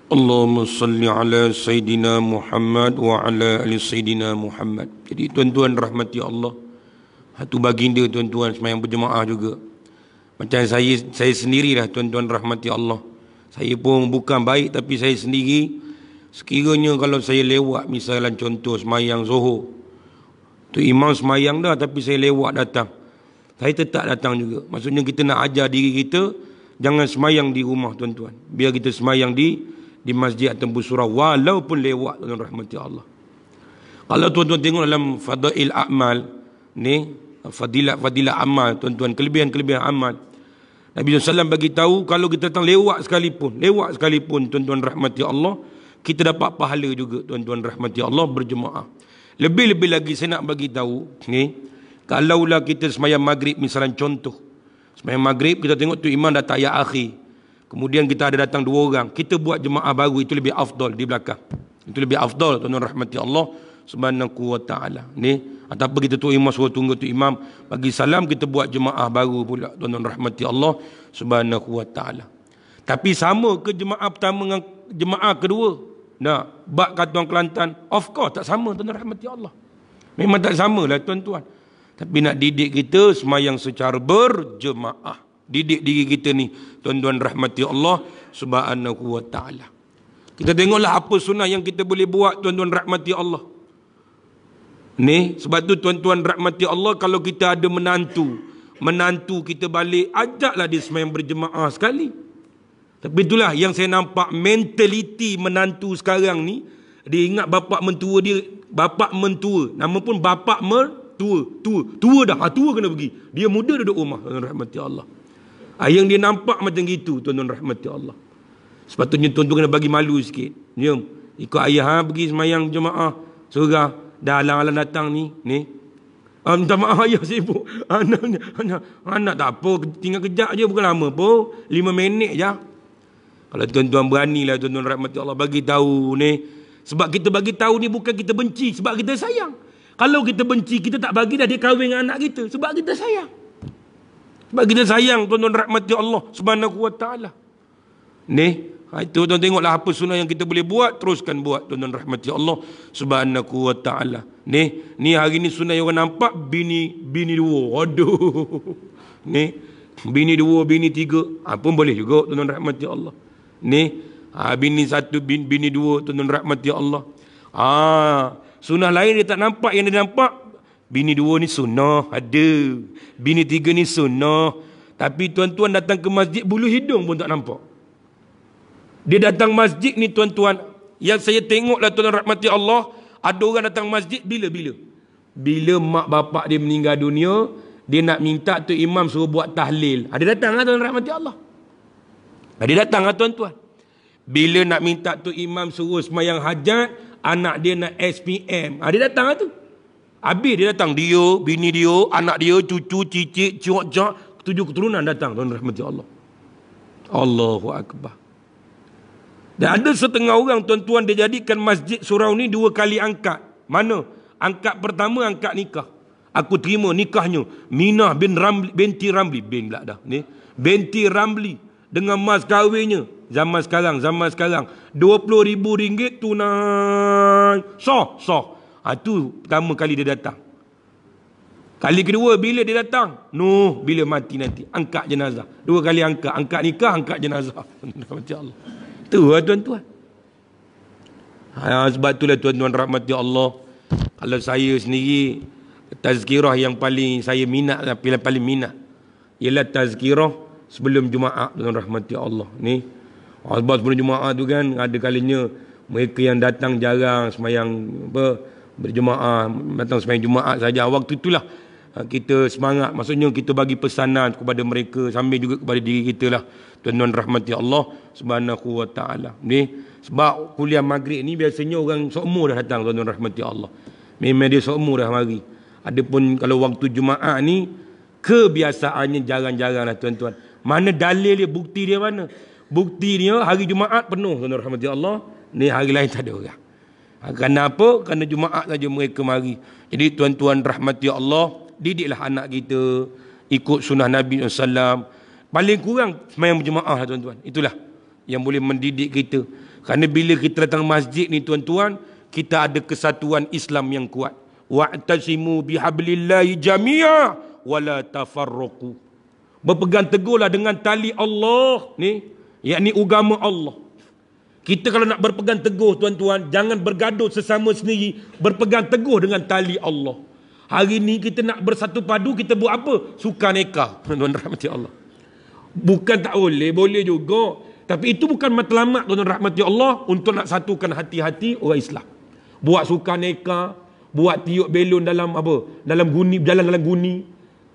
Allahumma اللهم صل على سيدنا محمد وعلى ال سيدنا Muhammad. jadi tuan-tuan rahmati Allah satu baginda tuan-tuan semayang berjemaah juga macam saya saya sendirilah tuan-tuan rahmati Allah saya pun bukan baik tapi saya sendiri sekiranya kalau saya lewat misalnya contoh semayang Zuhur tu imam semayang dah tapi saya lewat datang saya tetap datang juga maksudnya kita nak ajar diri kita jangan semayang di rumah tuan-tuan biar kita semayang di di masjid tempur surau walaupun lewat dengan rahmat Allah. Kalau tuan-tuan tengok dalam fadail amal ni fadilat-fadilat amal tuan-tuan kelebihan-kelebihan amal Nabi SAW bagi tahu kalau kita datang lewat sekalipun lewat sekalipun tuan-tuan rahmati Allah kita dapat pahala juga tuan-tuan rahmati Allah berjemaah lebih-lebih lagi saya nak bagi tahu ni kalaulah kita semayang maghrib misalnya contoh semayang maghrib kita tengok tu imam dah tayar akhir Kemudian kita ada datang dua orang. Kita buat jemaah baru itu lebih afdol di belakang. Itu lebih afdol tuan-tuan rahmati Allah subhanahu wa ta'ala. Ni atau begitu tu imam suruh tunggu tu imam bagi salam kita buat jemaah baru pula tuan-tuan rahmati Allah subhanahu wa ta'ala. Tapi sama ke jemaah pertama dengan jemaah kedua? Nah, bab kat Kelantan, of course tak sama tuan-tuan rahmati Allah. Memang tak samalah tuan-tuan. Tapi nak didik kita semayang secara berjemaah didik diri kita ni tuan-tuan rahmati Allah subhanahu wa taala kita tengoklah apa sunnah yang kita boleh buat tuan-tuan rahmati Allah ni sebab tu tuan-tuan rahmati Allah kalau kita ada menantu menantu kita balik ajaklah dia semayang berjemaah sekali tapi itulah yang saya nampak mentaliti menantu sekarang ni dia ingat bapa mentua dia bapa mentua nama pun bapa mertua tua tua dah ha, tua kena pergi dia muda duduk rumah rahmati Allah Ah, yang dia nampak macam gitu tuan-tuan rahmati Allah sepatutnya tuan-tuan kena bagi malu sikit ya ikut ayah ha, pergi semayang jemaah surah dah alam alang datang ni ni ah, minta maaf ayah sibuk anak anak anak tak apa tinggal kejap je bukan lama apa lima minit je kalau tuan-tuan lah tuan-tuan rahmati Allah bagi tahu ni sebab kita bagi tahu ni bukan kita benci sebab kita sayang kalau kita benci kita tak bagi dah dia kahwin dengan anak kita sebab kita sayang sebab kita sayang tuan-tuan rahmati ya Allah subhanahu wa ta'ala. Ni, ha, itu tuan tengoklah apa sunnah yang kita boleh buat, teruskan buat tuan-tuan rahmati ya Allah subhanahu wa ta'ala. Ni, ni hari ni sunnah yang orang nampak, bini, bini dua. Aduh. Ni, bini dua, bini tiga. Apa ha, boleh juga tuan-tuan rahmati ya Allah. Ni, ha, bini satu, bini, bini dua, tuan-tuan rahmati Allah. Ah, sunnah lain dia tak nampak, yang dia nampak, Bini dua ni sunnah ada. Bini tiga ni sunnah. Tapi tuan-tuan datang ke masjid, bulu hidung pun tak nampak. Dia datang masjid ni tuan-tuan. Yang saya tengoklah tuan-tuan rahmati Allah. Ada orang datang masjid bila-bila. Bila mak bapak dia meninggal dunia, dia nak minta tu imam suruh buat tahlil. Ada datang lah tuan-tuan rahmati Allah. Ada datang lah tuan-tuan. Bila nak minta tu imam suruh semayang hajat, anak dia nak SPM. Ada datang lah tu. Habis dia datang dia, bini dia, anak dia, cucu, cicit, cuak, cak, tujuh keturunan datang tuan rahmati Allah. Allahu akbar. Dan ada setengah orang tuan-tuan dia jadikan masjid surau ni dua kali angkat. Mana? Angkat pertama angkat nikah. Aku terima nikahnya Minah bin Ramli binti Ramli bin lah dah ni. Binti Ramli dengan mas kahwinnya zaman sekarang zaman sekarang 20000 ringgit tunai sah sah itu ah, pertama kali dia datang. Kali kedua bila dia datang? Nuh bila mati nanti. Angkat jenazah. Dua kali angkat. Angkat nikah, angkat jenazah. Macam Allah. Itu lah tuan-tuan. Ha, sebab itulah tuan-tuan rahmati Allah. Kalau saya sendiri, tazkirah yang paling saya minat, pilihan paling minat. Ialah tazkirah sebelum Jumaat dengan rahmati Allah. Ni. Ah, sebab pun Jumaat tu kan, ada kalinya mereka yang datang jarang semayang apa, berjemaah datang sembahyang Jumaat saja waktu itulah ha, kita semangat maksudnya kita bagi pesanan kepada mereka sambil juga kepada diri kita lah tuan-tuan rahmati Allah subhanahu wa taala ni sebab kuliah maghrib ni biasanya orang seumur dah datang tuan-tuan rahmati Allah memang dia seumur dah mari adapun kalau waktu jumaat ni kebiasaannya jarang-jarang lah tuan-tuan mana dalil dia bukti dia mana bukti dia hari jumaat penuh tuan-tuan rahmati Allah ni hari lain tak ada orang Ah, Kenapa? Kerana Jumaat saja mereka mari. Jadi tuan-tuan rahmati Allah, didiklah anak kita ikut sunnah Nabi SAW. Paling kurang semayang berjemaah lah tuan-tuan. Itulah yang boleh mendidik kita. Kerana bila kita datang masjid ni tuan-tuan, kita ada kesatuan Islam yang kuat. Wa'tasimu bihablillahi jami'a wala tafarruqu. Berpegang teguhlah dengan tali Allah ni, yakni agama Allah. Kita kalau nak berpegang teguh tuan-tuan, jangan bergaduh sesama sendiri, berpegang teguh dengan tali Allah. Hari ini kita nak bersatu padu, kita buat apa? Suka neka. Tuan-tuan rahmati Allah. Bukan tak boleh, boleh juga. Tapi itu bukan matlamat tuan-tuan rahmati Allah untuk nak satukan hati-hati orang Islam. Buat suka neka, buat tiup belon dalam apa? Dalam guni, jalan dalam guni.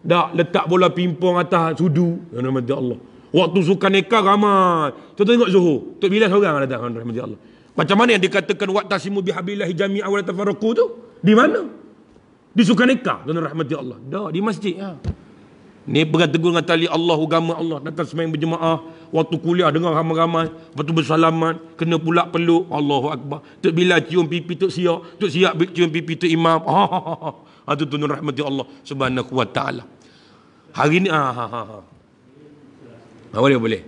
Tak, letak bola pimpong atas sudu. Tuan-tuan rahmati Allah. Waktu suka neka ramai. tu tengok Zuhur. Tok Bilal seorang datang rahmat Allah. Macam mana yang dikatakan waqtasimu bihabillah jami'a wa tafarraqu tu? Di mana? Di suka neka tuan rahmat Allah. Dah di masjid ya. Ni berat teguh dengan tali Allah agama Allah datang semain berjemaah waktu kuliah dengar ramai-ramai lepas tu bersalaman kena pula peluk Allahu akbar tok bila cium pipi tok siap tok siap cium pipi tok imam ha ha ha, ha. ha tuan rahmat Allah subhanahu wa taala hari ni ha ha ha, ha. Ha, boleh, boleh.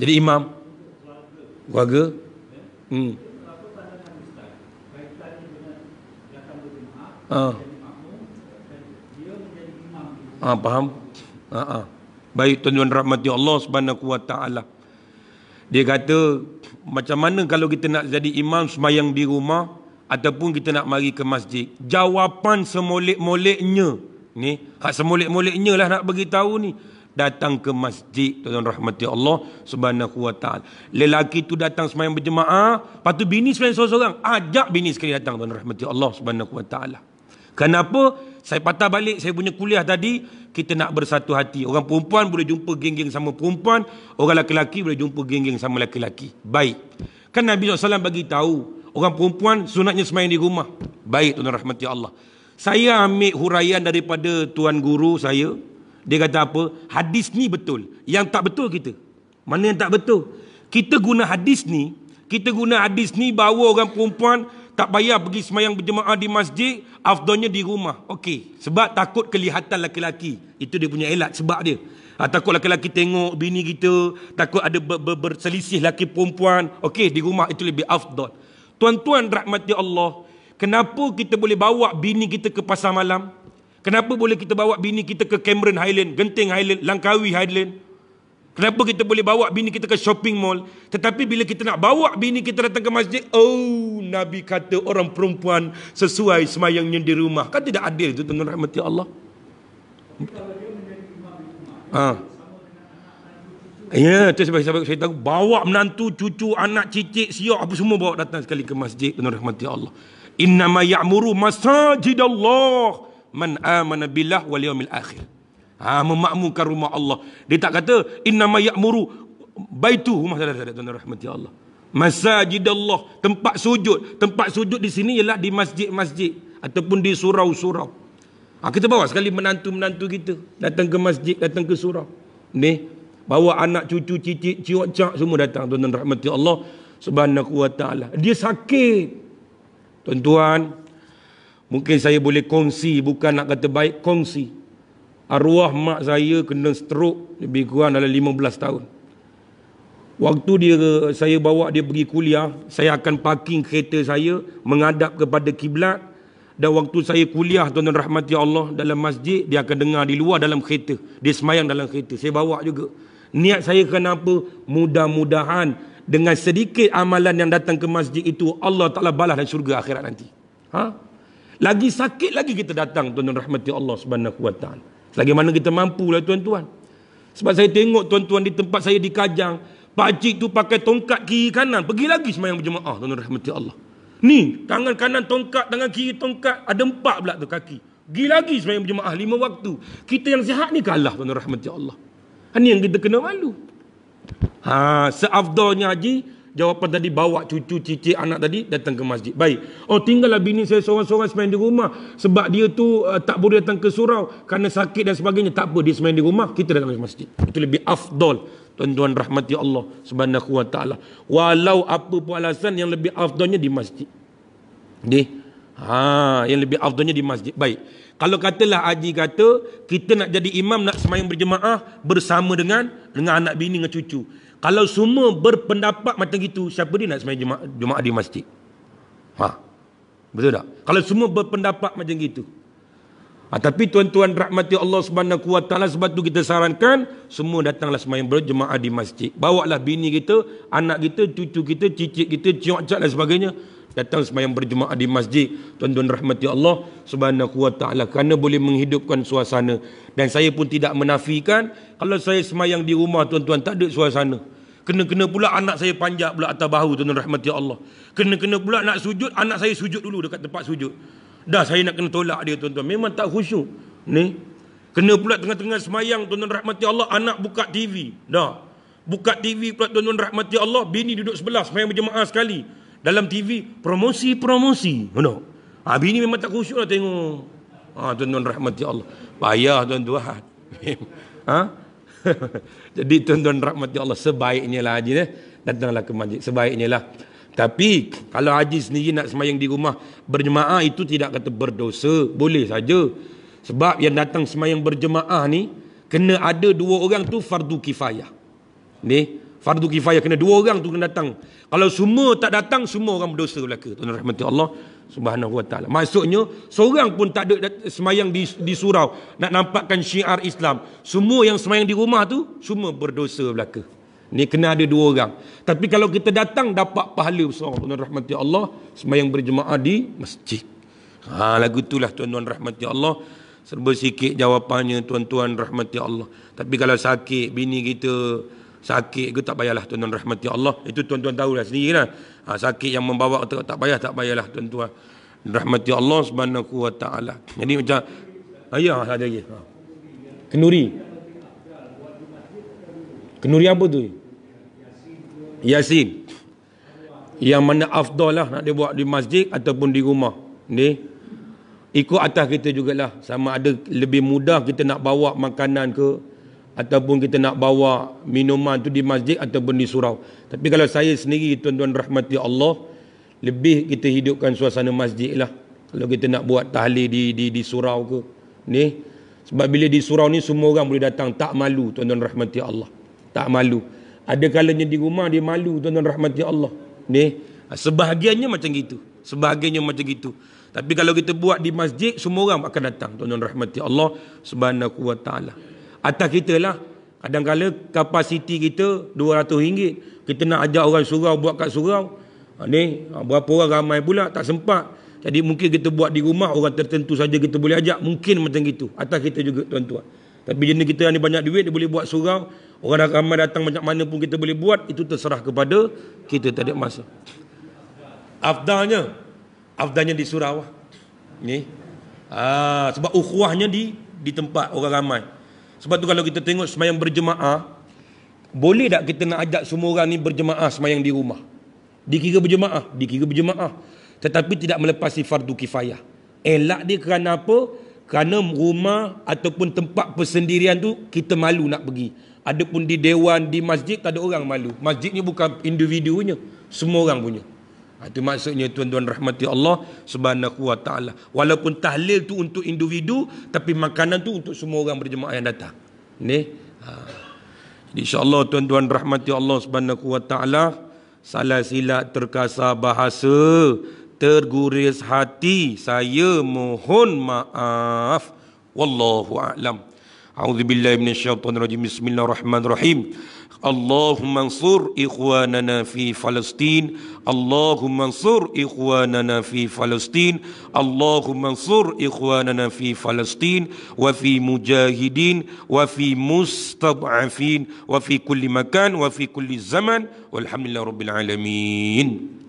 Jadi imam keluarga. Hmm. Ah. Ah, faham? Ah ah. Baik tuan-tuan rahmati Allah Subhanahu wa taala. Dia kata macam mana kalau kita nak jadi imam semayang di rumah ataupun kita nak mari ke masjid. Jawapan semolek-moleknya ni, hak semolek-moleknya lah nak bagi tahu ni datang ke masjid tuan-tuan rahmati Allah subhanahu wa ta'ala lelaki tu datang semayang berjemaah lepas bini semayang seorang-seorang ajak bini sekali datang tuan-tuan rahmati Allah subhanahu wa ta'ala kenapa saya patah balik saya punya kuliah tadi kita nak bersatu hati orang perempuan boleh jumpa geng-geng sama perempuan orang lelaki boleh jumpa geng-geng sama lelaki-lelaki baik kan Nabi SAW bagi tahu Orang perempuan sunatnya semayang di rumah. Baik tuan rahmati Allah. Saya ambil huraian daripada tuan guru saya. Dia kata apa? Hadis ni betul. Yang tak betul kita. Mana yang tak betul? Kita guna hadis ni. Kita guna hadis ni bawa orang perempuan tak payah pergi semayang berjemaah di masjid. Afdolnya di rumah. Okey. Sebab takut kelihatan laki-laki. Itu dia punya elak sebab dia. Ha, takut lelaki laki tengok bini kita. Takut ada berselisih lelaki perempuan. Okey. Di rumah itu lebih afdol. Tuan-tuan rahmati Allah, kenapa kita boleh bawa bini kita ke pasar malam? Kenapa boleh kita bawa bini kita ke Cameron Highland, Genting Highland, Langkawi Highland? Kenapa kita boleh bawa bini kita ke shopping mall? Tetapi bila kita nak bawa bini kita datang ke masjid, oh Nabi kata orang perempuan sesuai semayangnya di rumah. Kan tidak adil itu tuan-tuan rahmati Allah. Ha. Ya, tu sebab saya, saya tahu bawa menantu, cucu, anak, cicit, siok apa semua bawa datang sekali ke masjid dengan rahmat Allah. Inna ma ya'muru masajidallah man amana billah wal yawmil akhir. Ha, memakmurkan rumah Allah. Dia tak kata inna ma ya'muru baitu rumah saya dengan rahmat Allah. Masajidallah, tempat sujud. Tempat sujud di sini ialah di masjid-masjid ataupun di surau-surau. Ha, kita bawa sekali menantu-menantu kita datang ke masjid, datang ke surau. Ni bawa anak cucu cicit ciok cak semua datang tuan-tuan rahmati Allah subhanahu wa taala dia sakit tuan-tuan mungkin saya boleh kongsi bukan nak kata baik kongsi arwah mak saya kena strok lebih kurang dalam 15 tahun waktu dia saya bawa dia pergi kuliah saya akan parking kereta saya menghadap kepada kiblat dan waktu saya kuliah tuan-tuan rahmati Allah dalam masjid dia akan dengar di luar dalam kereta dia semayang dalam kereta saya bawa juga Niat saya kenapa? Mudah-mudahan dengan sedikit amalan yang datang ke masjid itu Allah Ta'ala balas dan syurga akhirat nanti. Ha? Lagi sakit lagi kita datang tuan-tuan rahmati Allah subhanahu wa ta'ala. Selagi mana kita mampu lah tuan-tuan. Sebab saya tengok tuan-tuan di tempat saya di Kajang. Pakcik tu pakai tongkat kiri kanan. Pergi lagi semayang berjemaah tuan-tuan rahmati Allah. Ni tangan kanan tongkat, tangan kiri tongkat. Ada empat pula tu kaki. Pergi lagi semayang berjemaah lima waktu. Kita yang sihat ni kalah tuan-tuan rahmati Allah. Ini yang kita kena malu. Ha, seafdolnya haji, jawapan tadi bawa cucu, cici anak tadi datang ke masjid. Baik. Oh tinggallah bini saya seorang-seorang semain di rumah. Sebab dia tu uh, tak boleh datang ke surau. Kerana sakit dan sebagainya. Tak apa dia semain di rumah, kita datang ke masjid. Itu lebih afdol. Tuan-tuan rahmati Allah subhanahu wa ta'ala. Walau apa pun alasan yang lebih afdolnya di masjid. Okay? Ha, yang lebih afdolnya di masjid. Baik. Kalau katalah Haji kata kita nak jadi imam nak semayang berjemaah bersama dengan dengan anak bini dengan cucu. Kalau semua berpendapat macam itu siapa dia nak semayang jemaah, jemaah di masjid? Ha. Betul tak? Kalau semua berpendapat macam itu. Ha, tapi tuan-tuan rahmati Allah Subhanahu sebab tu kita sarankan semua datanglah semayang berjemaah di masjid. Bawalah bini kita, anak kita, cucu kita, cicit kita, ciok-ciok dan sebagainya datang semayang berjemaah di masjid tuan-tuan rahmati Allah subhanahu wa ta'ala kerana boleh menghidupkan suasana dan saya pun tidak menafikan kalau saya semayang di rumah tuan-tuan tak ada suasana kena-kena pula anak saya panjat pula atas bahu tuan-tuan rahmati Allah kena-kena pula nak sujud anak saya sujud dulu dekat tempat sujud dah saya nak kena tolak dia tuan-tuan memang tak khusyuk ni kena pula tengah-tengah semayang tuan-tuan rahmati Allah anak buka TV dah buka TV pula tuan-tuan rahmati Allah bini duduk sebelah semayang berjemaah sekali dalam TV Promosi-promosi oh, no. Abi ah, Bini memang tak khusyuk lah tengok ha, Tuan-tuan rahmati Allah Payah tuan-tuan ha? Jadi tuan-tuan rahmati Allah Sebaiknya lah haji eh? Datanglah ke masjid Sebaiknya lah tapi kalau haji sendiri nak semayang di rumah berjemaah itu tidak kata berdosa. Boleh saja. Sebab yang datang semayang berjemaah ni kena ada dua orang tu fardu kifayah. Ni. Fardu kifayah kena dua orang tu kena datang. Kalau semua tak datang, semua orang berdosa belaka. Tuan rahmati Allah subhanahu wa ta'ala. Maksudnya, seorang pun tak ada semayang di, di surau nak nampakkan syiar Islam. Semua yang semayang di rumah tu, semua berdosa belaka. Ni kena ada dua orang. Tapi kalau kita datang, dapat pahala besar. Tuan rahmati Allah, semayang berjemaah di masjid. Ha, lagu itulah tuan-tuan rahmati Allah. Serba sikit jawapannya tuan-tuan rahmati Allah. Tapi kalau sakit, bini kita sakit ke tak payahlah tuan-tuan rahmati Allah itu tuan-tuan tahu tahulah sendirilah ha, sakit yang membawa atau tak payah tak payahlah tuan-tuan rahmati Allah subhanahu wa taala jadi macam ayah ha, lah saja lagi ha. kenuri kenuri apa tu yasin yang mana afdal lah nak dia buat di masjid ataupun di rumah ni ikut atas kita jugalah sama ada lebih mudah kita nak bawa makanan ke ataupun kita nak bawa minuman tu di masjid ataupun di surau. Tapi kalau saya sendiri tuan-tuan rahmati Allah, lebih kita hidupkan suasana masjid lah. Kalau kita nak buat tahlil di, di, di surau ke. Ni. Sebab bila di surau ni semua orang boleh datang. Tak malu tuan-tuan rahmati Allah. Tak malu. Ada kalanya di rumah dia malu tuan-tuan rahmati Allah. Ni. Sebahagiannya macam gitu. Sebahagiannya macam gitu. Tapi kalau kita buat di masjid, semua orang akan datang. Tuan-tuan rahmati Allah subhanahu wa ta'ala atas kita lah. kadang kala kapasiti kita RM200. Kita nak ajak orang surau buat kat surau. Ha, ni ha, berapa orang ramai pula tak sempat. Jadi mungkin kita buat di rumah orang tertentu saja kita boleh ajak. Mungkin macam itu. Atas kita juga tuan-tuan. Tapi jenis kita yang ni banyak duit dia boleh buat surau. Orang ramai datang macam mana pun kita boleh buat. Itu terserah kepada kita tak ada masa. Afdalnya. Afdalnya di surau. Lah. Ni. Ah, sebab ukhwahnya di di tempat orang ramai. Sebab tu kalau kita tengok semayang berjemaah, boleh tak kita nak ajak semua orang ni berjemaah semayang di rumah? Dikira berjemaah, dikira berjemaah. Tetapi tidak melepasi fardu kifayah. Elak dia kerana apa? Kerana rumah ataupun tempat persendirian tu kita malu nak pergi. Adapun di dewan, di masjid tak ada orang malu. Masjid ni bukan individunya, semua orang punya. Ha, itu maksudnya tuan-tuan rahmati Allah subhanahu wa ta'ala. Walaupun tahlil tu untuk individu, tapi makanan tu untuk semua orang berjemaah yang datang. Ni. Ha. Jadi insyaAllah tuan-tuan rahmati Allah subhanahu wa ta'ala. Salah silap terkasar bahasa, terguris hati. Saya mohon maaf. Wallahu a'lam. A'udzubillahiminasyaitanirajim. Bismillahirrahmanirrahim. Bismillahirrahmanirrahim. اللهم انصر إخواننا في فلسطين اللهم انصر إخواننا في فلسطين اللهم انصر إخواننا في فلسطين وفي مجاهدين وفي مستضعفين وفي كل مكان وفي كل زمان والحمد لله رب العالمين